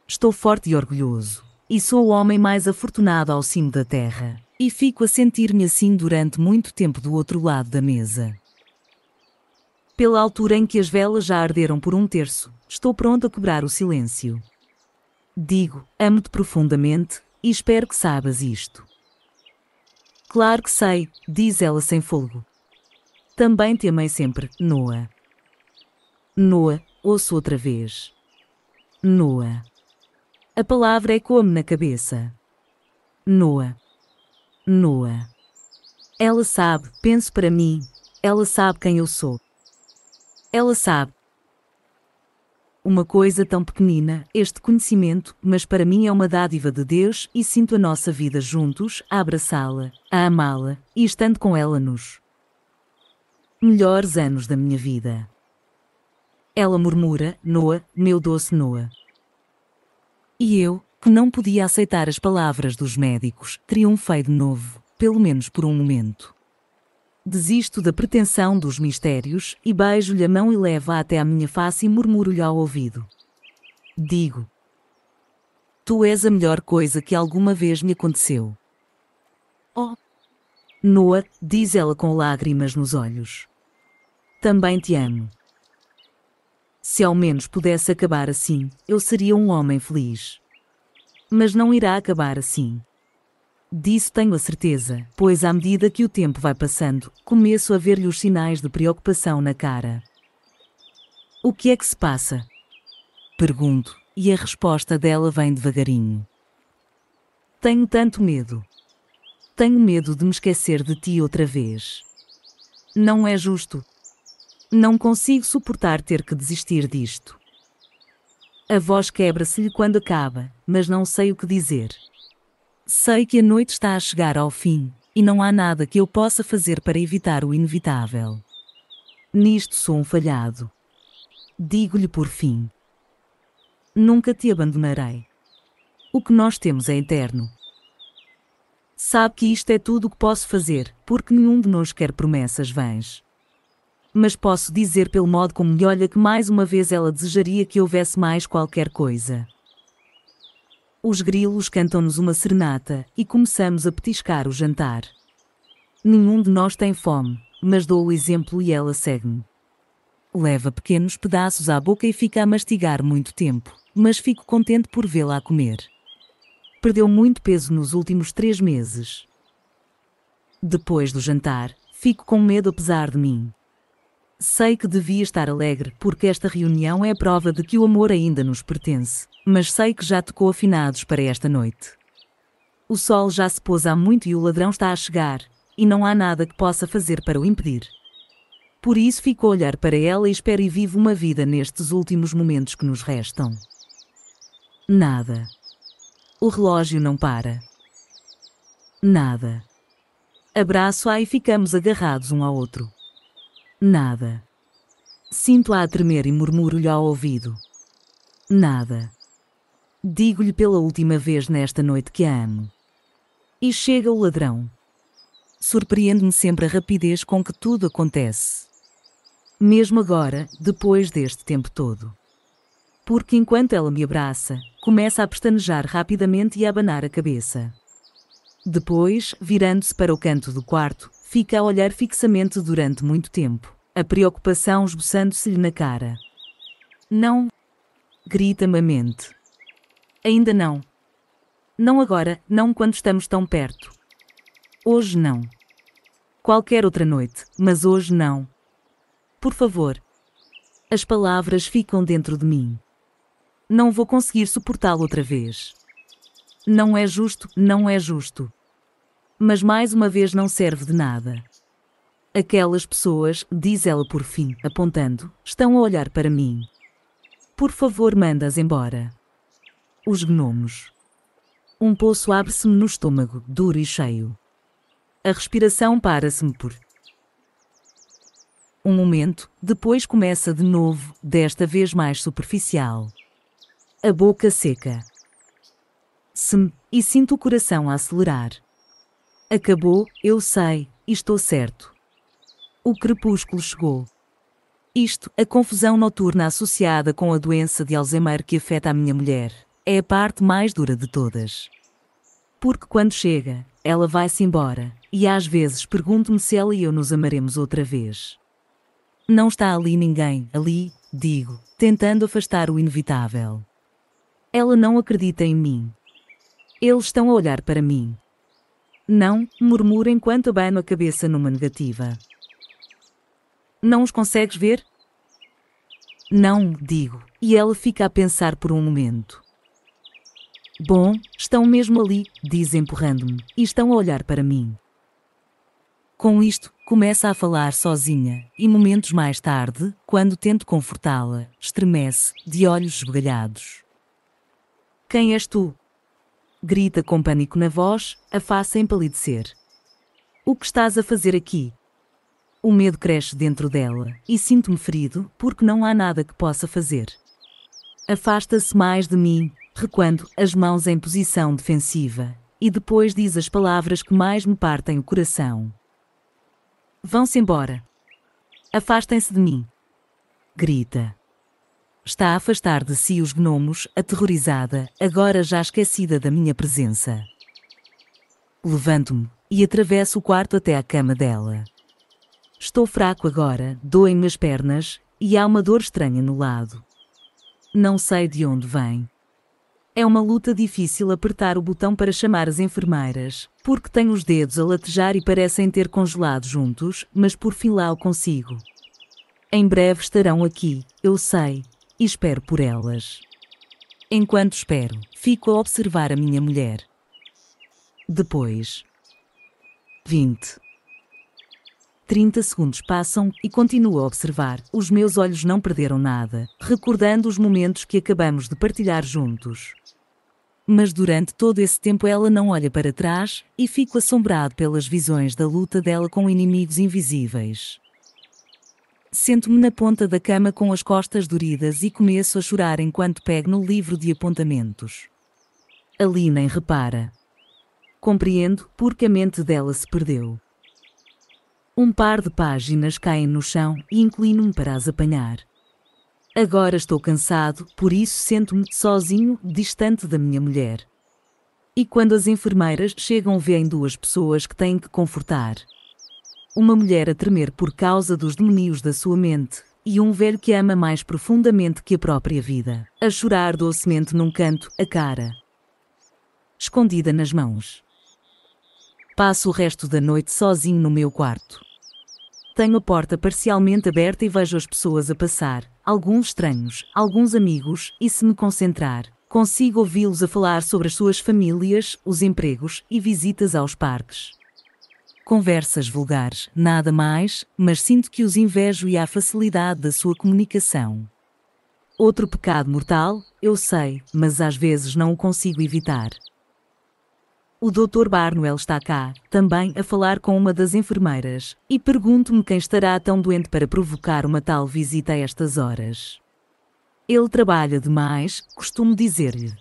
Estou forte e orgulhoso. E sou o homem mais afortunado ao cimo da terra. E fico a sentir-me assim durante muito tempo do outro lado da mesa. Pela altura em que as velas já arderam por um terço, estou pronto a quebrar o silêncio. Digo, amo-te profundamente e espero que saibas isto. Claro que sei, diz ela sem fogo. Também te amei sempre, Noah. Noah, ouço outra vez. Noah. A palavra é como na cabeça. Noa. Noa. Ela sabe, penso para mim, ela sabe quem eu sou. Ela sabe. Uma coisa tão pequenina, este conhecimento, mas para mim é uma dádiva de Deus e sinto a nossa vida juntos, a abraçá-la, a amá-la e estando com ela nos melhores anos da minha vida. Ela murmura, Noa, meu doce Noa. E eu, que não podia aceitar as palavras dos médicos, triunfei de novo, pelo menos por um momento. Desisto da pretensão dos mistérios e beijo-lhe a mão e levo-a até à minha face e murmuro-lhe ao ouvido. Digo: Tu és a melhor coisa que alguma vez me aconteceu. Oh! Noa, diz ela com lágrimas nos olhos. Também te amo. Se ao menos pudesse acabar assim, eu seria um homem feliz. Mas não irá acabar assim. Disso tenho a certeza, pois à medida que o tempo vai passando, começo a ver-lhe os sinais de preocupação na cara. O que é que se passa? Pergunto, e a resposta dela vem devagarinho. Tenho tanto medo. Tenho medo de me esquecer de ti outra vez. Não é justo, não consigo suportar ter que desistir disto. A voz quebra-se-lhe quando acaba, mas não sei o que dizer. Sei que a noite está a chegar ao fim, e não há nada que eu possa fazer para evitar o inevitável. Nisto sou um falhado. Digo-lhe por fim: Nunca te abandonarei. O que nós temos é eterno. Sabe que isto é tudo o que posso fazer, porque nenhum de nós quer promessas vãs mas posso dizer pelo modo como me olha que mais uma vez ela desejaria que houvesse mais qualquer coisa. Os grilos cantam-nos uma serenata e começamos a petiscar o jantar. Nenhum de nós tem fome, mas dou o exemplo e ela segue-me. Leva pequenos pedaços à boca e fica a mastigar muito tempo, mas fico contente por vê-la a comer. Perdeu muito peso nos últimos três meses. Depois do jantar, fico com medo apesar de mim. Sei que devia estar alegre, porque esta reunião é prova de que o amor ainda nos pertence, mas sei que já tocou afinados para esta noite. O sol já se pôs há muito e o ladrão está a chegar, e não há nada que possa fazer para o impedir. Por isso fico a olhar para ela e espero e vivo uma vida nestes últimos momentos que nos restam. Nada. O relógio não para. Nada. Abraço-a e ficamos agarrados um ao outro. Nada. Sinto-a a tremer e murmuro-lhe ao ouvido. Nada. Digo-lhe pela última vez nesta noite que a amo. E chega o ladrão. Surpreende-me sempre a rapidez com que tudo acontece. Mesmo agora, depois deste tempo todo. Porque enquanto ela me abraça, começa a pestanejar rapidamente e a abanar a cabeça. Depois, virando-se para o canto do quarto, fica a olhar fixamente durante muito tempo, a preocupação esboçando-se-lhe na cara. Não! grita amamente. Ainda não. Não agora, não quando estamos tão perto. Hoje não. Qualquer outra noite, mas hoje não. Por favor. As palavras ficam dentro de mim. Não vou conseguir suportá-lo outra vez. Não é justo, não é justo mas mais uma vez não serve de nada. Aquelas pessoas, diz ela por fim, apontando, estão a olhar para mim. Por favor, manda-as embora. Os gnomos. Um poço abre-se-me no estômago, duro e cheio. A respiração para-se-me por um momento, depois começa de novo, desta vez mais superficial. A boca seca. Se-me e sinto o coração a acelerar. Acabou, eu sei, estou certo. O crepúsculo chegou. Isto, a confusão noturna associada com a doença de Alzheimer que afeta a minha mulher, é a parte mais dura de todas. Porque quando chega, ela vai-se embora, e às vezes pergunto-me se ela e eu nos amaremos outra vez. Não está ali ninguém, ali, digo, tentando afastar o inevitável. Ela não acredita em mim. Eles estão a olhar para mim, não, murmura enquanto abano a cabeça numa negativa. Não os consegues ver? Não, digo, e ela fica a pensar por um momento. Bom, estão mesmo ali, diz empurrando-me, e estão a olhar para mim. Com isto, começa a falar sozinha, e momentos mais tarde, quando tento confortá-la, estremece, de olhos esbugalhados. Quem és tu? grita com pânico na voz, a face a empalidecer. O que estás a fazer aqui? O medo cresce dentro dela e sinto-me ferido porque não há nada que possa fazer. Afasta-se mais de mim, recuando as mãos em posição defensiva, e depois diz as palavras que mais me partem o coração. Vão-se embora. Afastem-se de mim. Grita está a afastar de si os gnomos, aterrorizada, agora já esquecida da minha presença. Levanto-me e atravesso o quarto até à cama dela. Estou fraco agora, doem-me as pernas e há uma dor estranha no lado. Não sei de onde vem. É uma luta difícil apertar o botão para chamar as enfermeiras, porque tenho os dedos a latejar e parecem ter congelado juntos, mas por fim lá o consigo. Em breve estarão aqui, eu sei, e espero por elas. Enquanto espero, fico a observar a minha mulher. Depois. 20. 30 segundos passam e continuo a observar. Os meus olhos não perderam nada, recordando os momentos que acabamos de partilhar juntos. Mas durante todo esse tempo ela não olha para trás e fico assombrado pelas visões da luta dela com inimigos invisíveis. Sento-me na ponta da cama com as costas doridas e começo a chorar enquanto pego no livro de apontamentos. Ali nem repara. Compreendo porque a mente dela se perdeu. Um par de páginas caem no chão e inclino-me para as apanhar. Agora estou cansado, por isso sento-me sozinho, distante da minha mulher. E quando as enfermeiras chegam, vêem duas pessoas que têm que confortar uma mulher a tremer por causa dos demonios da sua mente, e um velho que ama mais profundamente que a própria vida, a chorar docemente num canto, a cara escondida nas mãos. Passo o resto da noite sozinho no meu quarto. Tenho a porta parcialmente aberta e vejo as pessoas a passar, alguns estranhos, alguns amigos, e se me concentrar, consigo ouvi-los a falar sobre as suas famílias, os empregos e visitas aos parques conversas vulgares, nada mais, mas sinto que os invejo e a facilidade da sua comunicação. Outro pecado mortal, eu sei, mas às vezes não o consigo evitar. O Dr. Barnwell está cá, também a falar com uma das enfermeiras, e pergunto-me quem estará tão doente para provocar uma tal visita a estas horas. Ele trabalha demais, costumo dizer-lhe.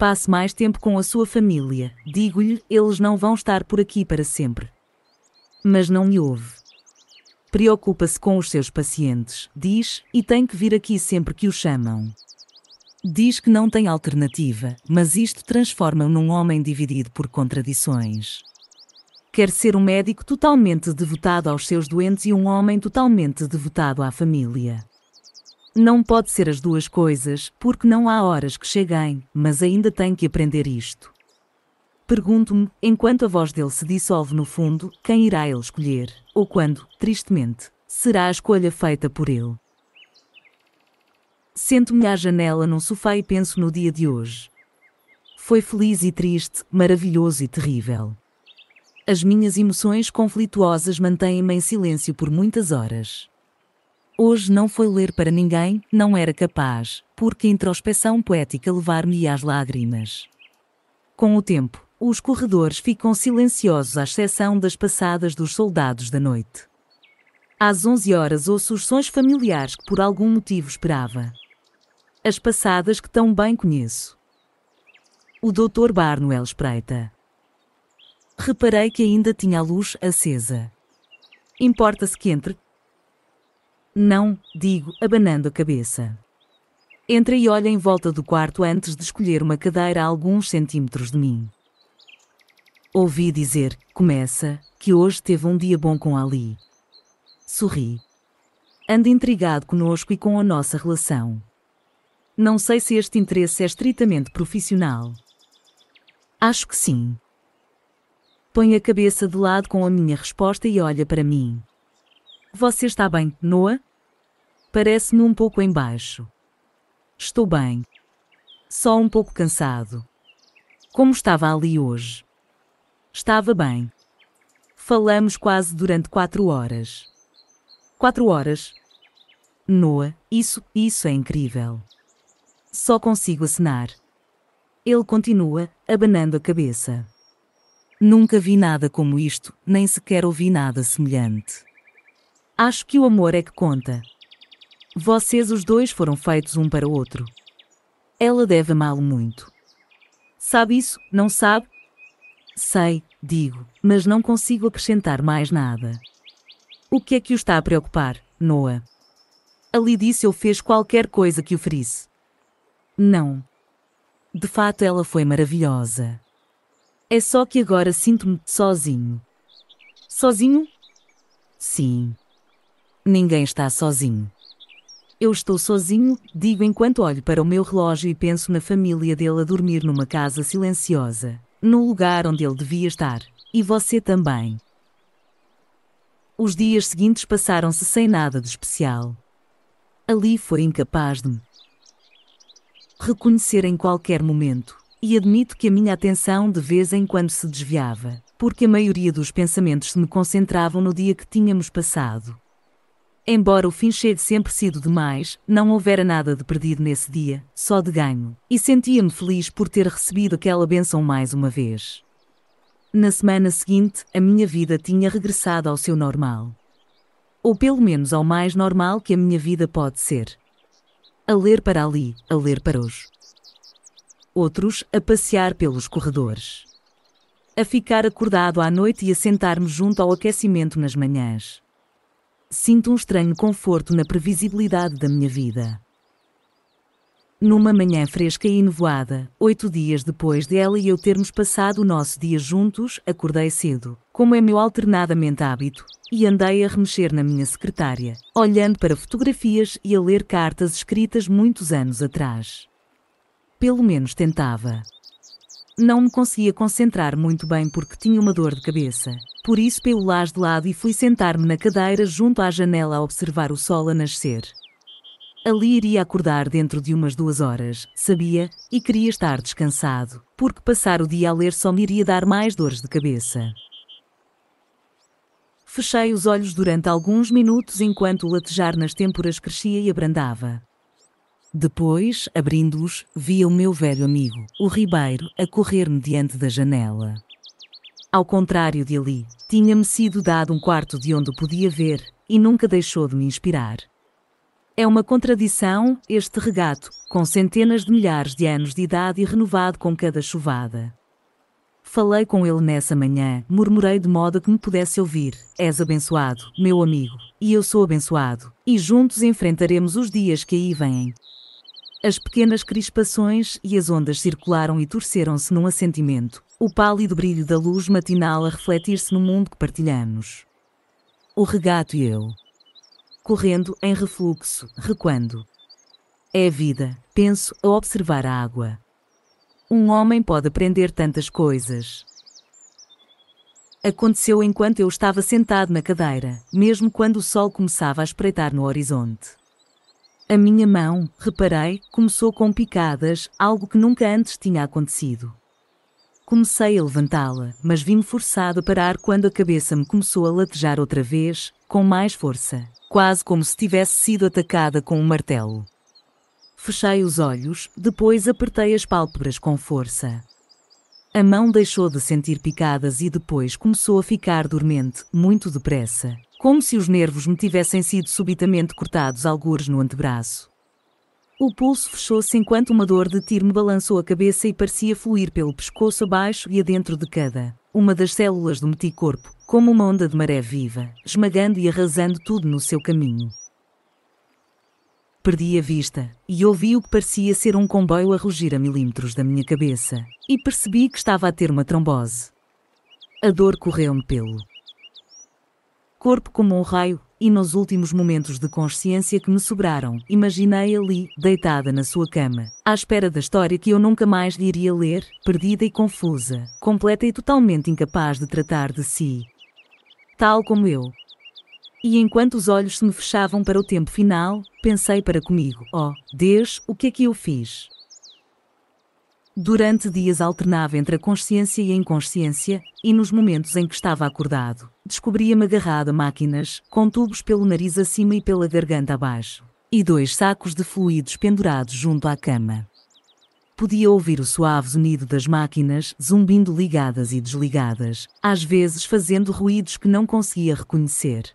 Passe mais tempo com a sua família. Digo-lhe, eles não vão estar por aqui para sempre. Mas não me ouve. Preocupa-se com os seus pacientes, diz, e tem que vir aqui sempre que o chamam. Diz que não tem alternativa, mas isto transforma-o num homem dividido por contradições. Quer ser um médico totalmente devotado aos seus doentes e um homem totalmente devotado à família. Não pode ser as duas coisas, porque não há horas que cheguem, mas ainda tenho que aprender isto. Pergunto-me, enquanto a voz dele se dissolve no fundo, quem irá ele escolher, ou quando, tristemente, será a escolha feita por ele. Sento-me à janela num sofá e penso no dia de hoje. Foi feliz e triste, maravilhoso e terrível. As minhas emoções conflituosas mantêm-me em silêncio por muitas horas. Hoje não foi ler para ninguém, não era capaz, porque introspeção poética levar-me às lágrimas. Com o tempo, os corredores ficam silenciosos à exceção das passadas dos soldados da noite. Às 11 horas ouço os sons familiares que por algum motivo esperava. As passadas que tão bem conheço. O Dr. Barnoel espreita. Reparei que ainda tinha a luz acesa. Importa-se que entre, não, digo, abanando a cabeça. Entra e olha em volta do quarto antes de escolher uma cadeira a alguns centímetros de mim. Ouvi dizer, começa, que hoje teve um dia bom com Ali. Sorri. Anda intrigado conosco e com a nossa relação. Não sei se este interesse é estritamente profissional. Acho que sim. Põe a cabeça de lado com a minha resposta e olha para mim. Você está bem, Noah? Parece-me um pouco embaixo. Estou bem. Só um pouco cansado. Como estava ali hoje? Estava bem. Falamos quase durante quatro horas. Quatro horas? Noah, isso, isso é incrível. Só consigo acenar. Ele continua, abanando a cabeça. Nunca vi nada como isto, nem sequer ouvi nada semelhante. Acho que o amor é que conta. Vocês os dois foram feitos um para o outro. Ela deve amá-lo muito. Sabe isso, não sabe? Sei, digo, mas não consigo acrescentar mais nada. O que é que o está a preocupar, Noah? Ali disse eu fez qualquer coisa que o ferisse. Não. De fato, ela foi maravilhosa. É só que agora sinto-me sozinho. Sozinho? Sim. Ninguém está sozinho. Eu estou sozinho, digo enquanto olho para o meu relógio e penso na família dele a dormir numa casa silenciosa, no lugar onde ele devia estar. E você também. Os dias seguintes passaram-se sem nada de especial. Ali foi incapaz de me reconhecer em qualquer momento, e admito que a minha atenção de vez em quando se desviava, porque a maioria dos pensamentos se me concentravam no dia que tínhamos passado Embora o fim chegue sempre cedo demais, não houvera nada de perdido nesse dia, só de ganho. E sentia-me feliz por ter recebido aquela benção mais uma vez. Na semana seguinte, a minha vida tinha regressado ao seu normal. Ou pelo menos ao mais normal que a minha vida pode ser. A ler para ali, a ler para hoje. Outros, a passear pelos corredores. A ficar acordado à noite e a sentar-me junto ao aquecimento nas manhãs. Sinto um estranho conforto na previsibilidade da minha vida. Numa manhã fresca e nevoada, oito dias depois dela e eu termos passado o nosso dia juntos, acordei cedo, como é meu alternadamente hábito, e andei a remexer na minha secretária, olhando para fotografias e a ler cartas escritas muitos anos atrás. Pelo menos tentava. Não me conseguia concentrar muito bem porque tinha uma dor de cabeça, por isso pelo lado de lado e fui sentar-me na cadeira junto à janela a observar o sol a nascer. Ali iria acordar dentro de umas duas horas, sabia, e queria estar descansado, porque passar o dia a ler só me iria dar mais dores de cabeça. Fechei os olhos durante alguns minutos enquanto o latejar nas têmporas crescia e abrandava. Depois, abrindo-os, via o meu velho amigo, o Ribeiro, a correr-me diante da janela. Ao contrário de ali, tinha-me sido dado um quarto de onde podia ver, e nunca deixou de me inspirar. É uma contradição, este regato, com centenas de milhares de anos de idade e renovado com cada chuvada. Falei com ele nessa manhã, murmurei de modo que me pudesse ouvir. És abençoado, meu amigo, e eu sou abençoado, e juntos enfrentaremos os dias que aí vêm. As pequenas crispações e as ondas circularam e torceram-se num assentimento, o pálido brilho da luz matinal a refletir-se no mundo que partilhamos. O regato e eu. Correndo em refluxo, recuando. É a vida, penso a observar a água. Um homem pode aprender tantas coisas. Aconteceu enquanto eu estava sentado na cadeira, mesmo quando o sol começava a espreitar no horizonte. A minha mão, reparei, começou com picadas, algo que nunca antes tinha acontecido. Comecei a levantá-la, mas vi-me forçado a parar quando a cabeça me começou a latejar outra vez, com mais força, quase como se tivesse sido atacada com um martelo. Fechei os olhos, depois apertei as pálpebras com força. A mão deixou de sentir picadas e depois começou a ficar dormente, muito depressa como se os nervos me tivessem sido subitamente cortados algures no antebraço. O pulso fechou-se enquanto uma dor de tiro me balançou a cabeça e parecia fluir pelo pescoço abaixo e adentro de cada uma das células do meticorpo, como uma onda de maré viva, esmagando e arrasando tudo no seu caminho. Perdi a vista e ouvi o que parecia ser um comboio a rugir a milímetros da minha cabeça, e percebi que estava a ter uma trombose. A dor correu-me pelo corpo como um raio, e nos últimos momentos de consciência que me sobraram, imaginei ali, deitada na sua cama, à espera da história que eu nunca mais lhe iria ler, perdida e confusa, completa e totalmente incapaz de tratar de si. Tal como eu. E enquanto os olhos se me fechavam para o tempo final, pensei para comigo: Oh, Deus, o que é que eu fiz? Durante dias alternava entre a consciência e a inconsciência, e nos momentos em que estava acordado, descobria-me agarrado a máquinas, com tubos pelo nariz acima e pela garganta abaixo, e dois sacos de fluidos pendurados junto à cama. Podia ouvir o suave zunido das máquinas, zumbindo ligadas e desligadas, às vezes fazendo ruídos que não conseguia reconhecer.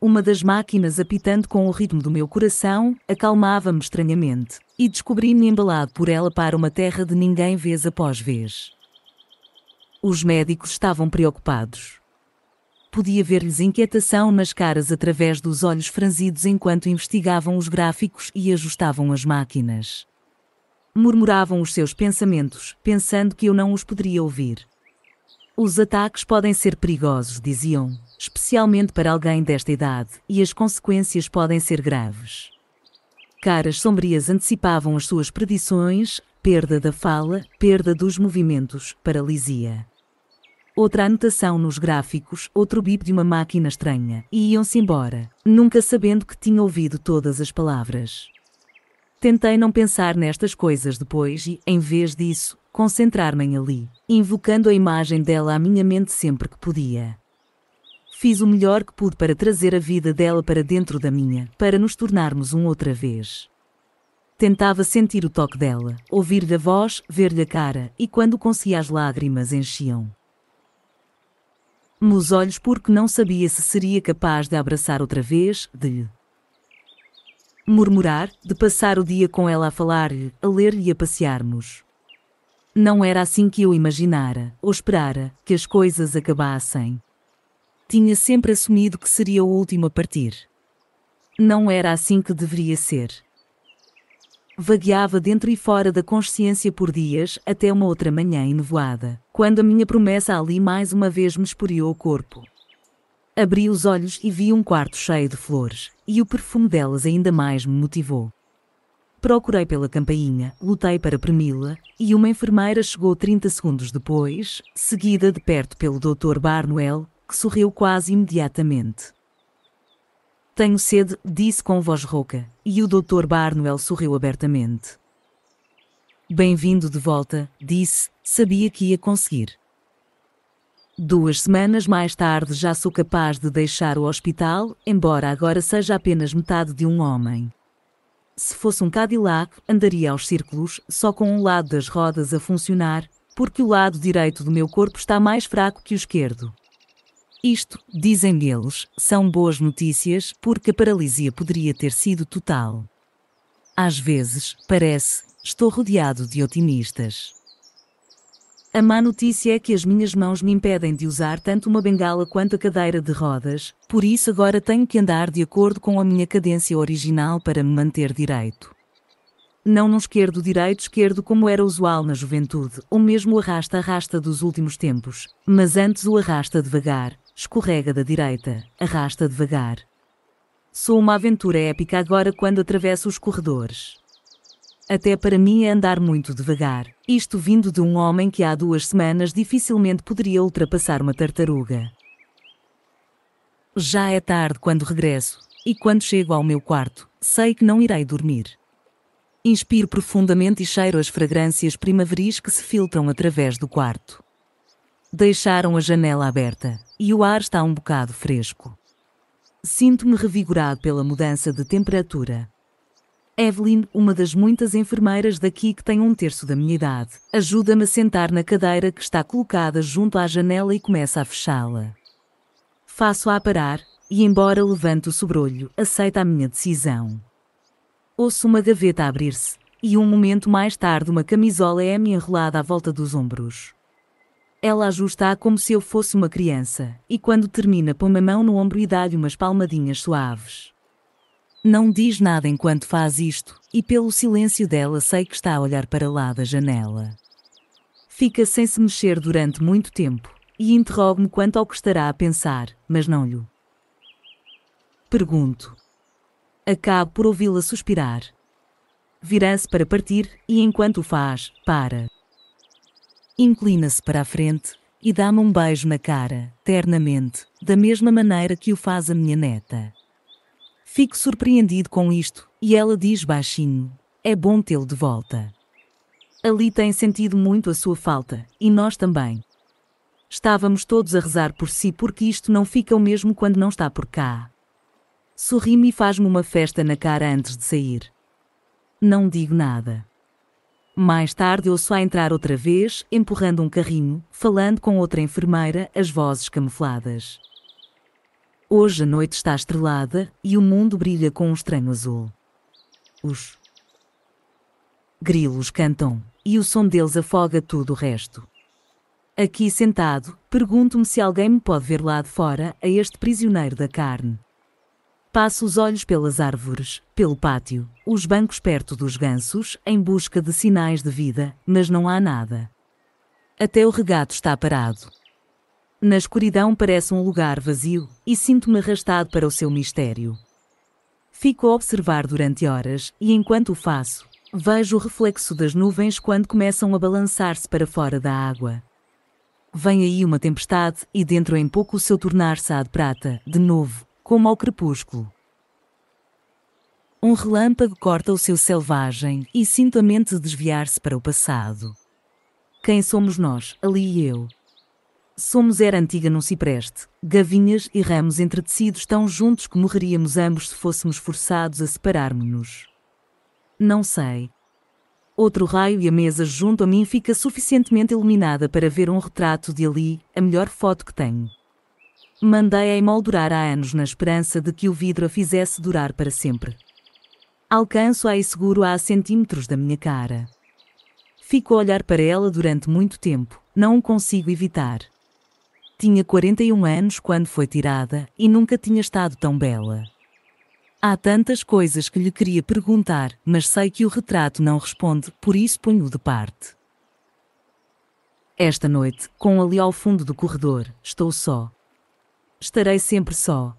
Uma das máquinas apitando com o ritmo do meu coração acalmava-me estranhamente, e descobri-me embalado por ela para uma terra de ninguém vez após vez. Os médicos estavam preocupados podia ver-lhes inquietação nas caras através dos olhos franzidos enquanto investigavam os gráficos e ajustavam as máquinas. Murmuravam os seus pensamentos, pensando que eu não os poderia ouvir. Os ataques podem ser perigosos, diziam, especialmente para alguém desta idade, e as consequências podem ser graves. Caras sombrias antecipavam as suas predições, perda da fala, perda dos movimentos, paralisia outra anotação nos gráficos, outro bip de uma máquina estranha, e iam-se embora, nunca sabendo que tinha ouvido todas as palavras. Tentei não pensar nestas coisas depois e, em vez disso, concentrar-me em ali, invocando a imagem dela à minha mente sempre que podia. Fiz o melhor que pude para trazer a vida dela para dentro da minha, para nos tornarmos um outra vez. Tentava sentir o toque dela, ouvir-lhe a voz, ver-lhe a cara, e quando conseguia as lágrimas enchiam nos olhos porque não sabia se seria capaz de abraçar outra vez, de murmurar, de passar o dia com ela a falar-lhe, a ler-lhe e a passearmos. Não era assim que eu imaginara, ou esperara, que as coisas acabassem. Tinha sempre assumido que seria o último a partir. Não era assim que deveria ser. Vagueava dentro e fora da consciência por dias, até uma outra manhã enevoada, quando a minha promessa ali mais uma vez me esporiou o corpo. Abri os olhos e vi um quarto cheio de flores, e o perfume delas ainda mais me motivou. Procurei pela campainha, lutei para premi-la, e uma enfermeira chegou 30 segundos depois, seguida de perto pelo Dr. Barnwell, que sorriu quase imediatamente. Tenho sede, disse com voz rouca, e o Dr. Barnwell sorriu abertamente. Bem-vindo de volta, disse, sabia que ia conseguir. Duas semanas mais tarde já sou capaz de deixar o hospital, embora agora seja apenas metade de um homem. Se fosse um Cadillac, andaria aos círculos, só com um lado das rodas a funcionar, porque o lado direito do meu corpo está mais fraco que o esquerdo. Isto, dizem eles, são boas notícias porque a paralisia poderia ter sido total. Às vezes, parece, estou rodeado de otimistas. A má notícia é que as minhas mãos me impedem de usar tanto uma bengala quanto a cadeira de rodas, por isso agora tenho que andar de acordo com a minha cadência original para me manter direito. Não no esquerdo direito esquerdo como era usual na juventude, ou mesmo o arrasta-arrasta dos últimos tempos, mas antes o arrasta devagar, escorrega da direita, arrasta devagar. Sou uma aventura épica agora quando atravesso os corredores. Até para mim é andar muito devagar. Isto vindo de um homem que há duas semanas dificilmente poderia ultrapassar uma tartaruga. Já é tarde quando regresso, e quando chego ao meu quarto, sei que não irei dormir. Inspiro profundamente e cheiro as fragrâncias primaveris que se filtram através do quarto. Deixaram a janela aberta e o ar está um bocado fresco. Sinto-me revigorado pela mudança de temperatura. Evelyn, uma das muitas enfermeiras daqui que tem um terço da minha idade, ajuda-me a sentar na cadeira que está colocada junto à janela e começa a fechá-la. Faço-a parar e, embora levante o sobrolho, aceita a minha decisão. Ouço uma gaveta abrir-se e, um momento mais tarde, uma camisola é-me enrolada à volta dos ombros. Ela ajusta-a como se eu fosse uma criança, e quando termina põe a mão no ombro e dá-lhe umas palmadinhas suaves. Não diz nada enquanto faz isto, e pelo silêncio dela sei que está a olhar para lá da janela. Fica sem se mexer durante muito tempo, e interrogo-me quanto ao que estará a pensar, mas não lhe. Pergunto. Acabo por ouvi-la suspirar. Vira-se para partir, e enquanto o faz, para inclina-se para a frente e dá-me um beijo na cara, ternamente, da mesma maneira que o faz a minha neta. Fico surpreendido com isto, e ela diz baixinho: É bom tê-lo de volta. Ali tem sentido muito a sua falta, e nós também. Estávamos todos a rezar por si porque isto não fica o mesmo quando não está por cá. Sorri-me e faz-me uma festa na cara antes de sair. Não digo nada. Mais tarde ouço a entrar outra vez, empurrando um carrinho, falando com outra enfermeira, as vozes camufladas. Hoje a noite está estrelada e o mundo brilha com um estranho azul. Os grilos cantam e o som deles afoga tudo o resto. Aqui sentado, pergunto-me se alguém me pode ver lá de fora, a este prisioneiro da carne. Passo os olhos pelas árvores, pelo pátio, os bancos perto dos gansos, em busca de sinais de vida, mas não há nada. Até o regato está parado. Na escuridão parece um lugar vazio e sinto-me arrastado para o seu mistério. Fico a observar durante horas e enquanto o faço, vejo o reflexo das nuvens quando começam a balançar-se para fora da água. Vem aí uma tempestade e dentro em pouco o seu tornar-se de prata, de novo, como ao crepúsculo. Um relâmpago corta o seu selvagem e sinto a mente desviar-se para o passado. Quem somos nós, ali e eu? Somos era antiga num cipreste, gavinhas e ramos entretecidos tão juntos que morreríamos ambos se fôssemos forçados a separar nos Não sei. Outro raio e a mesa junto a mim fica suficientemente iluminada para ver um retrato de ali, a melhor foto que tenho. Mandei-a emoldurar há anos na esperança de que o vidro a fizesse durar para sempre. Alcanço-a e seguro-a a centímetros da minha cara. Fico a olhar para ela durante muito tempo, não o consigo evitar. Tinha 41 anos quando foi tirada e nunca tinha estado tão bela. Há tantas coisas que lhe queria perguntar, mas sei que o retrato não responde, por isso ponho de parte. Esta noite, com ali ao fundo do corredor, estou só, Estarei sempre só.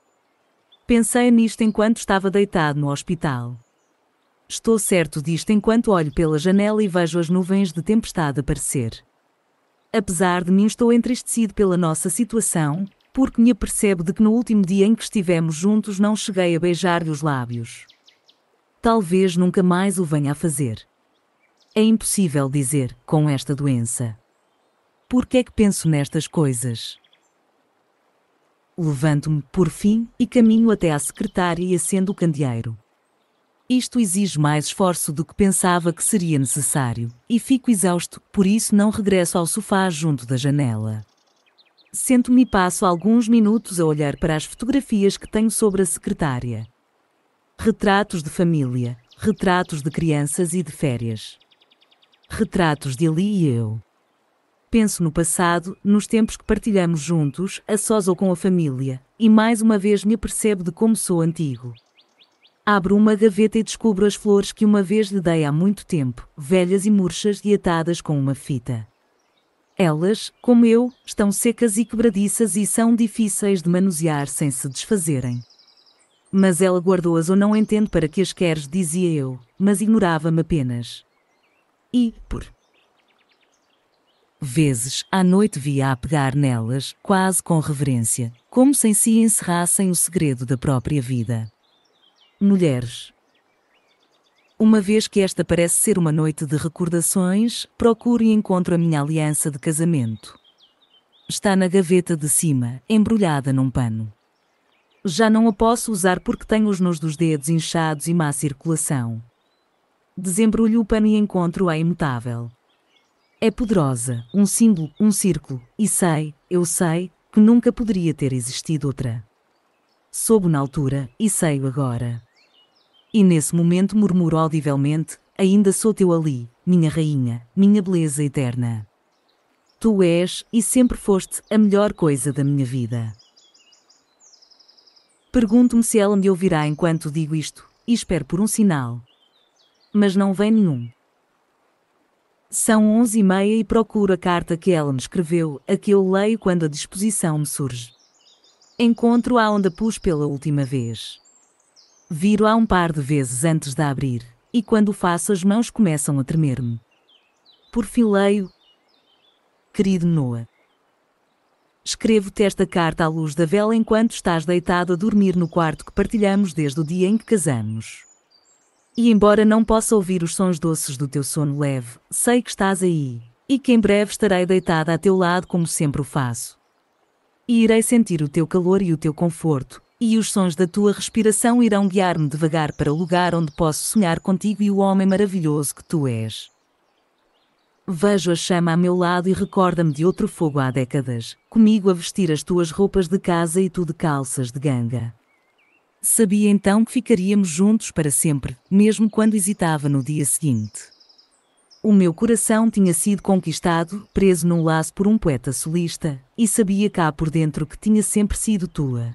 Pensei nisto enquanto estava deitado no hospital. Estou certo disto enquanto olho pela janela e vejo as nuvens de tempestade aparecer. Apesar de mim, estou entristecido pela nossa situação, porque me apercebo de que no último dia em que estivemos juntos não cheguei a beijar-lhe os lábios. Talvez nunca mais o venha a fazer. É impossível dizer, com esta doença. Por que é que penso nestas coisas? levanto-me por fim e caminho até à secretária e acendo o candeeiro. Isto exige mais esforço do que pensava que seria necessário, e fico exausto, por isso não regresso ao sofá junto da janela. Sento-me e passo alguns minutos a olhar para as fotografias que tenho sobre a secretária. Retratos de família, retratos de crianças e de férias. Retratos de Ali e eu penso no passado, nos tempos que partilhamos juntos, a sós ou com a família, e mais uma vez me percebo de como sou antigo. Abro uma gaveta e descubro as flores que uma vez lhe dei há muito tempo, velhas e murchas e atadas com uma fita. Elas, como eu, estão secas e quebradiças e são difíceis de manusear sem se desfazerem. Mas ela guardou-as ou não entendo para que as queres, dizia eu, mas ignorava-me apenas. E, por vezes à noite via a pegar nelas, quase com reverência, como se em si encerrassem o segredo da própria vida. Mulheres. Uma vez que esta parece ser uma noite de recordações, procuro e encontro a minha aliança de casamento. Está na gaveta de cima, embrulhada num pano. Já não a posso usar porque tenho os nós dos dedos inchados e má circulação. Desembrulho o pano e encontro-a imutável. É poderosa, um símbolo, um círculo, e sei, eu sei, que nunca poderia ter existido outra. Soube na altura, e sei-o agora. E nesse momento murmuro audivelmente: Ainda sou teu ali, minha rainha, minha beleza eterna. Tu és, e sempre foste, a melhor coisa da minha vida. Pergunto-me se ela me ouvirá enquanto digo isto, e espero por um sinal. Mas não vem nenhum. São onze e meia e procuro a carta que ela me escreveu, a que eu leio quando a disposição me surge. Encontro-a onde a pus pela última vez. Viro-a um par de vezes antes de abrir, e quando faço as mãos começam a tremer-me. Por fim leio... Querido Noah, Escrevo-te esta carta à luz da vela enquanto estás deitado a dormir no quarto que partilhamos desde o dia em que casamos. E embora não possa ouvir os sons doces do teu sono leve, sei que estás aí, e que em breve estarei deitada a teu lado como sempre o faço. E irei sentir o teu calor e o teu conforto, e os sons da tua respiração irão guiar-me devagar para o lugar onde posso sonhar contigo e o homem maravilhoso que tu és. Vejo a chama a meu lado e recorda-me de outro fogo há décadas, comigo a vestir as tuas roupas de casa e tu de calças de ganga. Sabia então que ficaríamos juntos para sempre, mesmo quando hesitava no dia seguinte. O meu coração tinha sido conquistado, preso num laço por um poeta solista, e sabia cá por dentro que tinha sempre sido tua.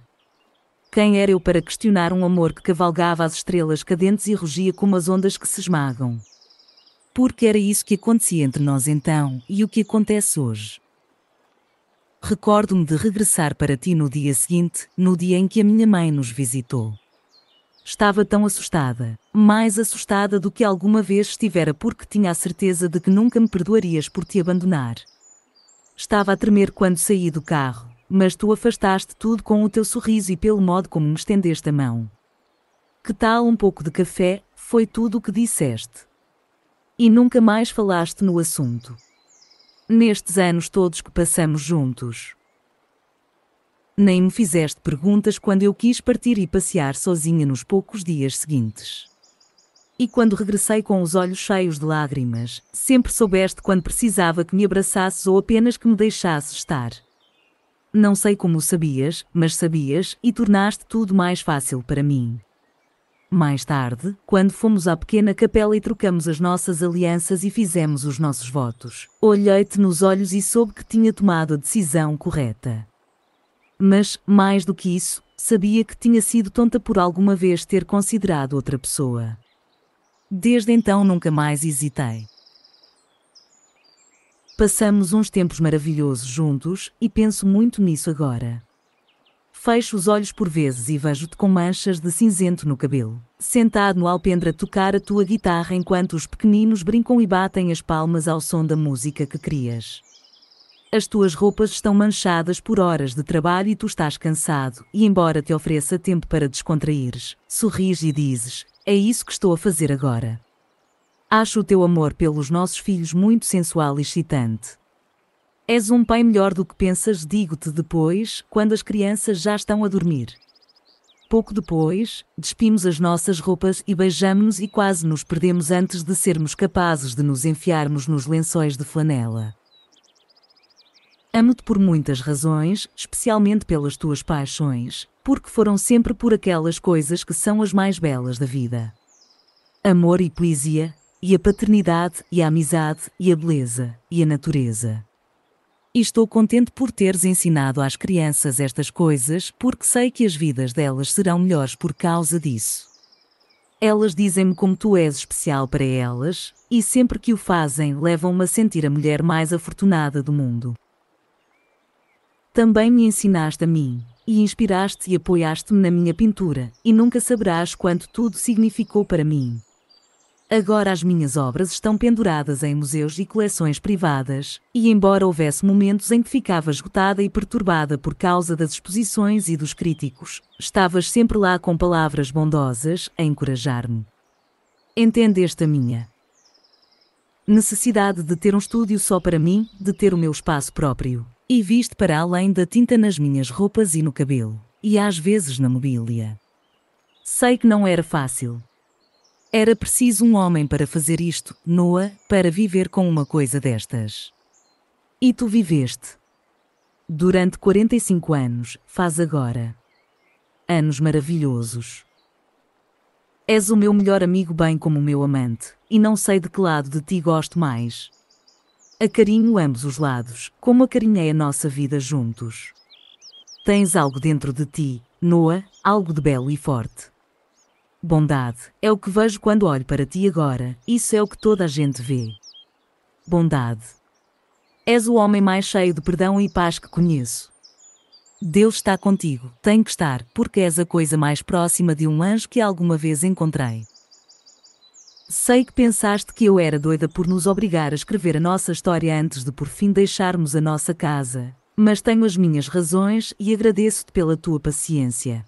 Quem era eu para questionar um amor que cavalgava as estrelas cadentes e rugia como as ondas que se esmagam? Porque era isso que acontecia entre nós então, e o que acontece hoje recordo-me de regressar para ti no dia seguinte, no dia em que a minha mãe nos visitou. Estava tão assustada, mais assustada do que alguma vez estivera porque tinha a certeza de que nunca me perdoarias por te abandonar. Estava a tremer quando saí do carro, mas tu afastaste tudo com o teu sorriso e pelo modo como me estendeste a mão. Que tal um pouco de café? Foi tudo o que disseste. E nunca mais falaste no assunto nestes anos todos que passamos juntos. Nem me fizeste perguntas quando eu quis partir e passear sozinha nos poucos dias seguintes. E quando regressei com os olhos cheios de lágrimas, sempre soubeste quando precisava que me abraçasses ou apenas que me deixasses estar. Não sei como sabias, mas sabias e tornaste tudo mais fácil para mim. Mais tarde, quando fomos à pequena capela e trocamos as nossas alianças e fizemos os nossos votos, olhei-te nos olhos e soube que tinha tomado a decisão correta. Mas, mais do que isso, sabia que tinha sido tonta por alguma vez ter considerado outra pessoa. Desde então nunca mais hesitei. Passamos uns tempos maravilhosos juntos e penso muito nisso agora. Fecho os olhos por vezes e vejo-te com manchas de cinzento no cabelo. Sentado no alpendre a tocar a tua guitarra enquanto os pequeninos brincam e batem as palmas ao som da música que crias. As tuas roupas estão manchadas por horas de trabalho e tu estás cansado, e embora te ofereça tempo para descontraires, sorris e dizes: É isso que estou a fazer agora. Acho o teu amor pelos nossos filhos muito sensual e excitante. És um pai melhor do que pensas, digo-te depois, quando as crianças já estão a dormir. Pouco depois, despimos as nossas roupas e beijamos-nos e quase nos perdemos antes de sermos capazes de nos enfiarmos nos lençóis de flanela. Amo-te por muitas razões, especialmente pelas tuas paixões, porque foram sempre por aquelas coisas que são as mais belas da vida. Amor e poesia, e a paternidade, e a amizade, e a beleza, e a natureza e estou contente por teres ensinado às crianças estas coisas, porque sei que as vidas delas serão melhores por causa disso. Elas dizem-me como tu és especial para elas, e sempre que o fazem, levam-me a sentir a mulher mais afortunada do mundo. Também me ensinaste a mim, e inspiraste e apoiaste-me na minha pintura, e nunca saberás quanto tudo significou para mim. Agora as minhas obras estão penduradas em museus e coleções privadas, e embora houvesse momentos em que ficava esgotada e perturbada por causa das exposições e dos críticos, estavas sempre lá com palavras bondosas a encorajar-me. Entendeste a minha necessidade de ter um estúdio só para mim, de ter o meu espaço próprio, e viste para além da tinta nas minhas roupas e no cabelo, e às vezes na mobília. Sei que não era fácil, era preciso um homem para fazer isto, Noa, para viver com uma coisa destas. E tu viveste. Durante 45 anos, faz agora. Anos maravilhosos. És o meu melhor amigo, bem como o meu amante, e não sei de que lado de ti gosto mais. Acarinho ambos os lados, como acarinhei a nossa vida juntos. Tens algo dentro de ti, Noa, algo de belo e forte. Bondade é o que vejo quando olho para ti agora, isso é o que toda a gente vê. Bondade. És o homem mais cheio de perdão e paz que conheço. Deus está contigo, tem que estar, porque és a coisa mais próxima de um anjo que alguma vez encontrei. Sei que pensaste que eu era doida por nos obrigar a escrever a nossa história antes de por fim deixarmos a nossa casa, mas tenho as minhas razões e agradeço-te pela tua paciência.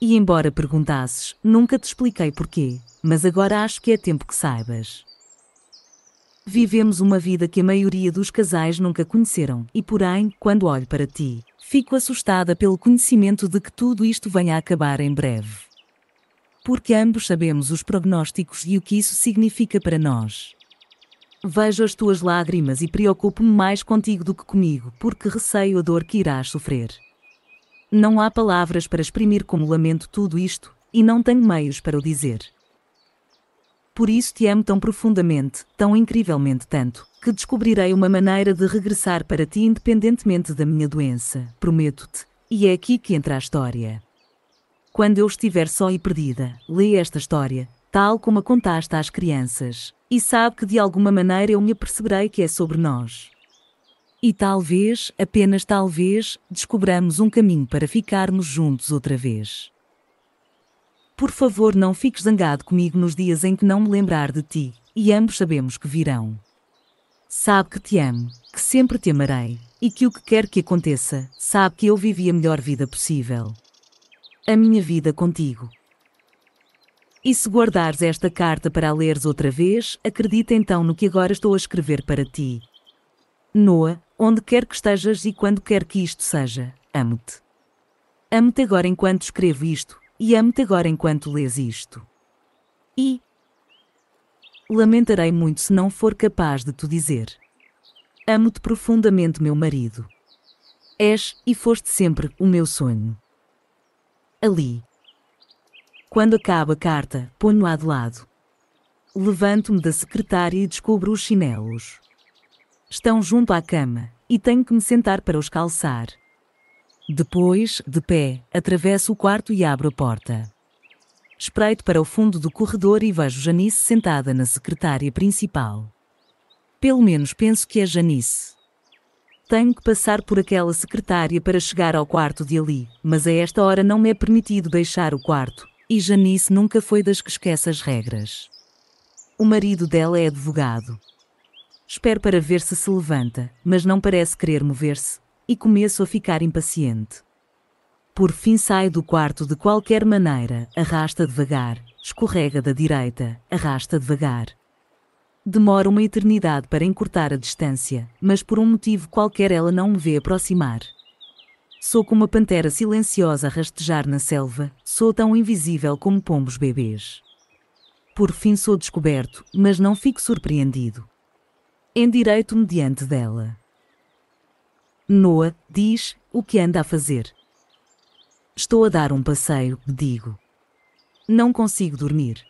E embora perguntasses, nunca te expliquei porquê, mas agora acho que é tempo que saibas. Vivemos uma vida que a maioria dos casais nunca conheceram, e porém, quando olho para ti, fico assustada pelo conhecimento de que tudo isto venha a acabar em breve. Porque ambos sabemos os prognósticos e o que isso significa para nós. Vejo as tuas lágrimas e preocupo-me mais contigo do que comigo, porque receio a dor que irás sofrer. Não há palavras para exprimir como lamento tudo isto, e não tenho meios para o dizer. Por isso te amo tão profundamente, tão incrivelmente tanto, que descobrirei uma maneira de regressar para ti independentemente da minha doença, prometo-te, e é aqui que entra a história. Quando eu estiver só e perdida, lê esta história, tal como a contaste às crianças, e sabe que de alguma maneira eu me aperceberei que é sobre nós. E talvez, apenas talvez, descobramos um caminho para ficarmos juntos outra vez. Por favor, não fiques zangado comigo nos dias em que não me lembrar de ti, e ambos sabemos que virão. Sabe que te amo, que sempre te amarei, e que o que quer que aconteça, sabe que eu vivi a melhor vida possível. A minha vida contigo. E se guardares esta carta para a leres outra vez, acredita então no que agora estou a escrever para ti. Noa, onde quer que estejas e quando quer que isto seja, amo-te. Amo-te agora enquanto escrevo isto, e amo-te agora enquanto lês isto. E. Lamentarei muito se não for capaz de te dizer. Amo-te profundamente, meu marido. És, e foste sempre, o meu sonho. Ali. Quando acaba a carta, ponho-a de lado. Levanto-me da secretária e descubro os chinelos. Estão junto à cama e tenho que me sentar para os calçar. Depois, de pé, atravesso o quarto e abro a porta. Espreito para o fundo do corredor e vejo Janice sentada na secretária principal. Pelo menos penso que é Janice. Tenho que passar por aquela secretária para chegar ao quarto de ali, mas a esta hora não me é permitido deixar o quarto, e Janice nunca foi das que esquece as regras. O marido dela é advogado, Espero para ver se se levanta, mas não parece querer mover-se, e começo a ficar impaciente. Por fim saio do quarto de qualquer maneira, arrasta devagar, escorrega da direita, arrasta devagar. Demora uma eternidade para encurtar a distância, mas por um motivo qualquer ela não me vê aproximar. Sou como uma pantera silenciosa a rastejar na selva, sou tão invisível como pombos bebês. Por fim sou descoberto, mas não fico surpreendido endireito-me diante dela. Noa, diz, o que anda a fazer? Estou a dar um passeio, digo. Não consigo dormir.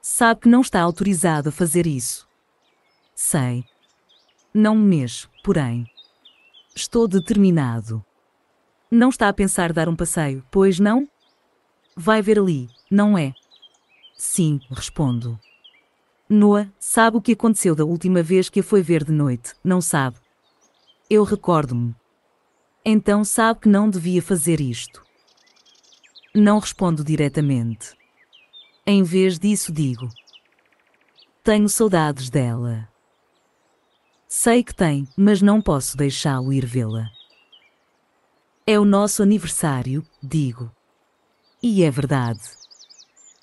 Sabe que não está autorizado a fazer isso. Sei. Não me mexo, porém. Estou determinado. Não está a pensar dar um passeio, pois não? Vai ver ali, não é? Sim, respondo. Noa, sabe o que aconteceu da última vez que a foi ver de noite, não sabe? Eu recordo-me. Então sabe que não devia fazer isto. Não respondo diretamente. Em vez disso, digo: Tenho saudades dela. Sei que tem, mas não posso deixá-lo ir vê-la. É o nosso aniversário, digo. E é verdade.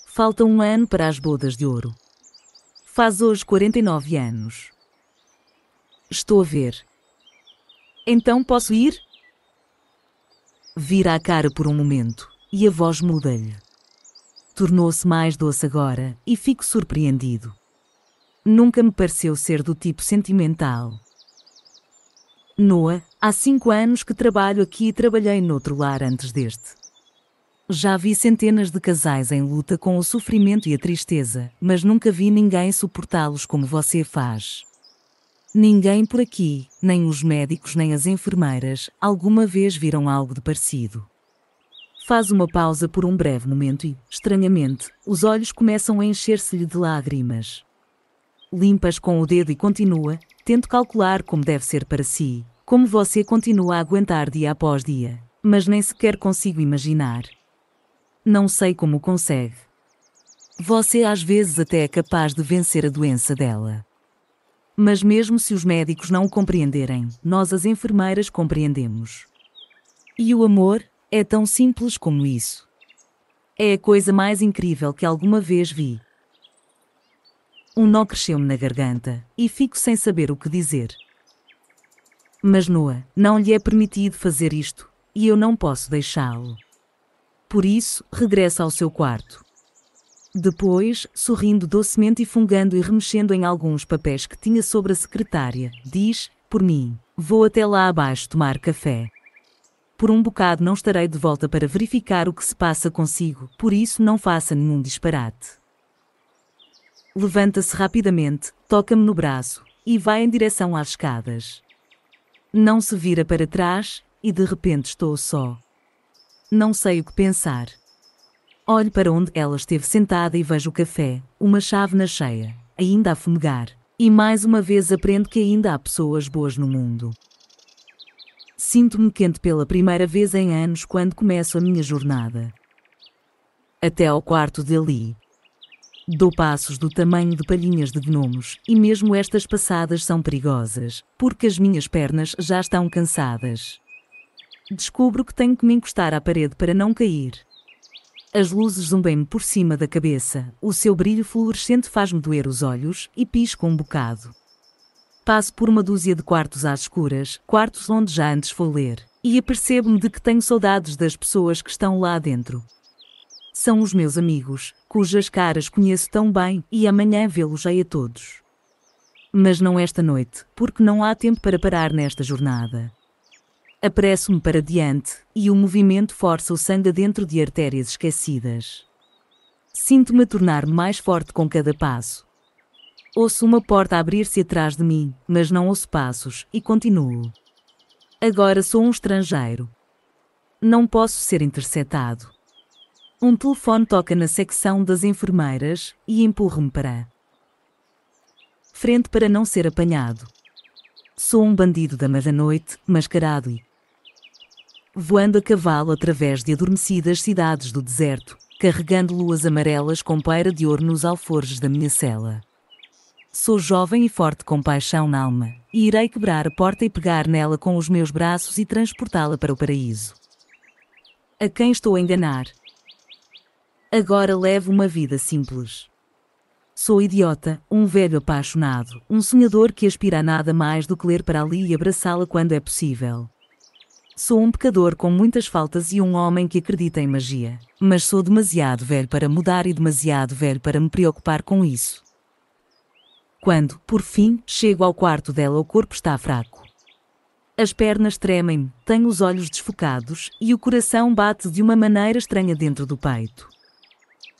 Falta um ano para as bodas de ouro. Faz hoje 49 anos. Estou a ver. Então posso ir? Vira a cara por um momento e a voz muda-lhe. Tornou-se mais doce agora e fico surpreendido. Nunca me pareceu ser do tipo sentimental. Noa, há cinco anos que trabalho aqui e trabalhei noutro lar antes deste. Já vi centenas de casais em luta com o sofrimento e a tristeza, mas nunca vi ninguém suportá-los como você faz. Ninguém por aqui, nem os médicos nem as enfermeiras, alguma vez viram algo de parecido. Faz uma pausa por um breve momento e, estranhamente, os olhos começam a encher-se-lhe de lágrimas. Limpas com o dedo e continua, tento calcular como deve ser para si, como você continua a aguentar dia após dia, mas nem sequer consigo imaginar não sei como consegue. Você às vezes até é capaz de vencer a doença dela. Mas mesmo se os médicos não o compreenderem, nós as enfermeiras compreendemos. E o amor é tão simples como isso. É a coisa mais incrível que alguma vez vi. Um nó cresceu-me na garganta e fico sem saber o que dizer. Mas Noa, não lhe é permitido fazer isto, e eu não posso deixá-lo. Por isso, regressa ao seu quarto. Depois, sorrindo docemente e fungando e remexendo em alguns papéis que tinha sobre a secretária, diz: Por mim, vou até lá abaixo tomar café. Por um bocado não estarei de volta para verificar o que se passa consigo, por isso não faça nenhum disparate. Levanta-se rapidamente, toca-me no braço e vai em direção às escadas. Não se vira para trás e de repente estou só. Não sei o que pensar. Olho para onde ela esteve sentada e vejo o café, uma chave na cheia, ainda a fumegar. E mais uma vez aprendo que ainda há pessoas boas no mundo. Sinto-me quente pela primeira vez em anos quando começo a minha jornada. Até ao quarto de Ali. Dou passos do tamanho de palhinhas de gnomos, e mesmo estas passadas são perigosas, porque as minhas pernas já estão cansadas. Descubro que tenho que me encostar à parede para não cair. As luzes zumbem-me por cima da cabeça, o seu brilho fluorescente faz-me doer os olhos e pisco um bocado. Passo por uma dúzia de quartos às escuras, quartos onde já antes vou ler, e apercebo-me de que tenho saudades das pessoas que estão lá dentro. São os meus amigos, cujas caras conheço tão bem, e amanhã vê-los-ei a todos. Mas não esta noite, porque não há tempo para parar nesta jornada apresso me para diante, e o movimento força o sangue dentro de artérias esquecidas. Sinto-me tornar mais forte com cada passo. Ouço uma porta abrir-se atrás de mim, mas não ouço passos, e continuo. Agora sou um estrangeiro. Não posso ser interceptado. Um telefone toca na secção das enfermeiras e empurra-me para frente para não ser apanhado. Sou um bandido da meia-noite, mascarado e voando a cavalo através de adormecidas cidades do deserto, carregando luas amarelas com poeira de ouro nos alforjes da minha cela. Sou jovem e forte com paixão na alma, e irei quebrar a porta e pegar nela com os meus braços e transportá-la para o paraíso. A quem estou a enganar? Agora levo uma vida simples. Sou idiota, um velho apaixonado, um sonhador que aspira a nada mais do que ler para ali e abraçá-la quando é possível. Sou um pecador com muitas faltas e um homem que acredita em magia. Mas sou demasiado velho para mudar e demasiado velho para me preocupar com isso. Quando, por fim, chego ao quarto dela, o corpo está fraco. As pernas tremem, tenho os olhos desfocados e o coração bate de uma maneira estranha dentro do peito.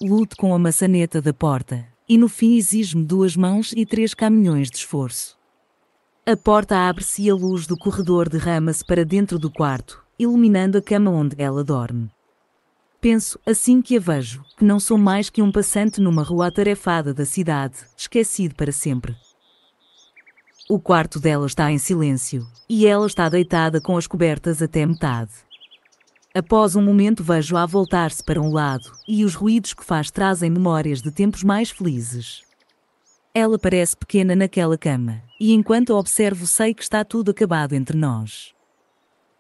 Luto com a maçaneta da porta e no fim exige-me duas mãos e três caminhões de esforço. A porta abre-se e a luz do corredor derrama-se para dentro do quarto, iluminando a cama onde ela dorme. Penso, assim que a vejo, que não sou mais que um passante numa rua atarefada da cidade, esquecido para sempre. O quarto dela está em silêncio, e ela está deitada com as cobertas até metade. Após um momento vejo-a voltar-se para um lado, e os ruídos que faz trazem memórias de tempos mais felizes. Ela parece pequena naquela cama, e enquanto a observo sei que está tudo acabado entre nós.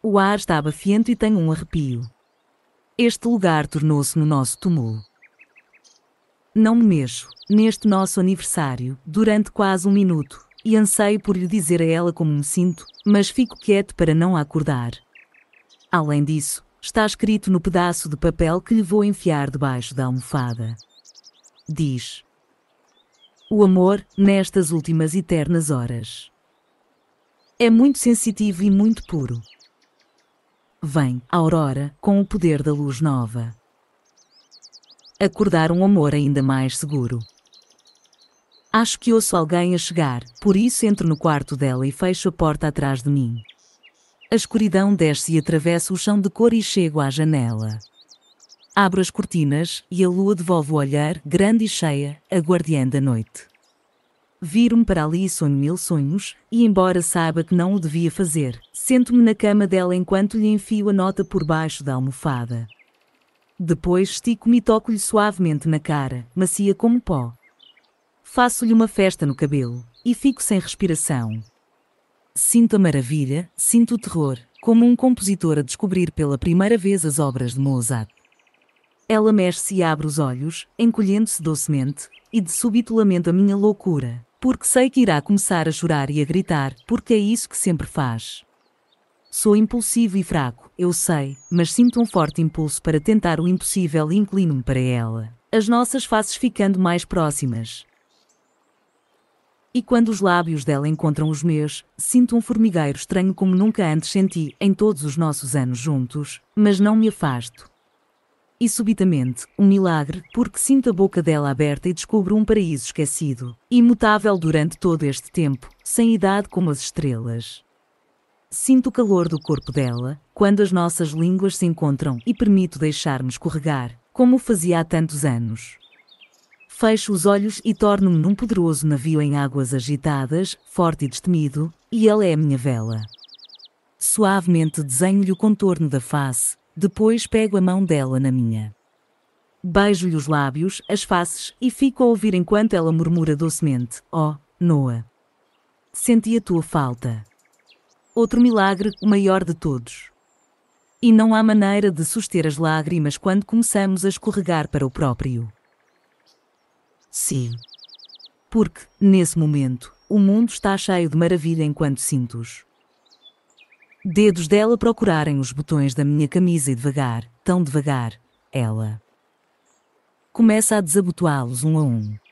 O ar está abafiento e tenho um arrepio. Este lugar tornou-se no nosso túmulo. Não me mexo, neste nosso aniversário, durante quase um minuto, e anseio por lhe dizer a ela como me sinto, mas fico quieto para não acordar. Além disso, está escrito no pedaço de papel que lhe vou enfiar debaixo da almofada. Diz: o amor, nestas últimas eternas horas. É muito sensitivo e muito puro. Vem, Aurora, com o poder da luz nova. Acordar um amor ainda mais seguro. Acho que ouço alguém a chegar, por isso entro no quarto dela e fecho a porta atrás de mim. A escuridão desce e atravessa o chão de cor e chego à janela. Abro as cortinas e a lua devolve o olhar, grande e cheia, a guardiã da noite. Viro-me para ali e sonho mil sonhos, e embora saiba que não o devia fazer, sento-me na cama dela enquanto lhe enfio a nota por baixo da almofada. Depois estico-me e toco-lhe suavemente na cara, macia como pó. Faço-lhe uma festa no cabelo, e fico sem respiração. Sinto a maravilha, sinto o terror, como um compositor a descobrir pela primeira vez as obras de Mozart. Ela mexe e abre os olhos, encolhendo-se docemente, e de súbito lamento a minha loucura, porque sei que irá começar a chorar e a gritar, porque é isso que sempre faz. Sou impulsivo e fraco, eu sei, mas sinto um forte impulso para tentar o impossível e inclino-me para ela. As nossas faces ficando mais próximas. E quando os lábios dela encontram os meus, sinto um formigueiro estranho como nunca antes senti em todos os nossos anos juntos, mas não me afasto. E subitamente, um milagre, porque sinto a boca dela aberta e descubro um paraíso esquecido, imutável durante todo este tempo, sem idade como as estrelas. Sinto o calor do corpo dela, quando as nossas línguas se encontram e permito deixar-me escorregar, como fazia há tantos anos. Fecho os olhos e torno-me num poderoso navio em águas agitadas, forte e destemido, e ela é a minha vela. Suavemente desenho-lhe o contorno da face, depois pego a mão dela na minha. Beijo-lhe os lábios, as faces e fico a ouvir enquanto ela murmura docemente: Oh, Noah! Senti a tua falta. Outro milagre, o maior de todos. E não há maneira de suster as lágrimas quando começamos a escorregar para o próprio. Sim. Porque, nesse momento, o mundo está cheio de maravilha enquanto sintos. Dedos dela procurarem os botões da minha camisa e devagar, tão devagar, ela começa a desabotoá-los um a um.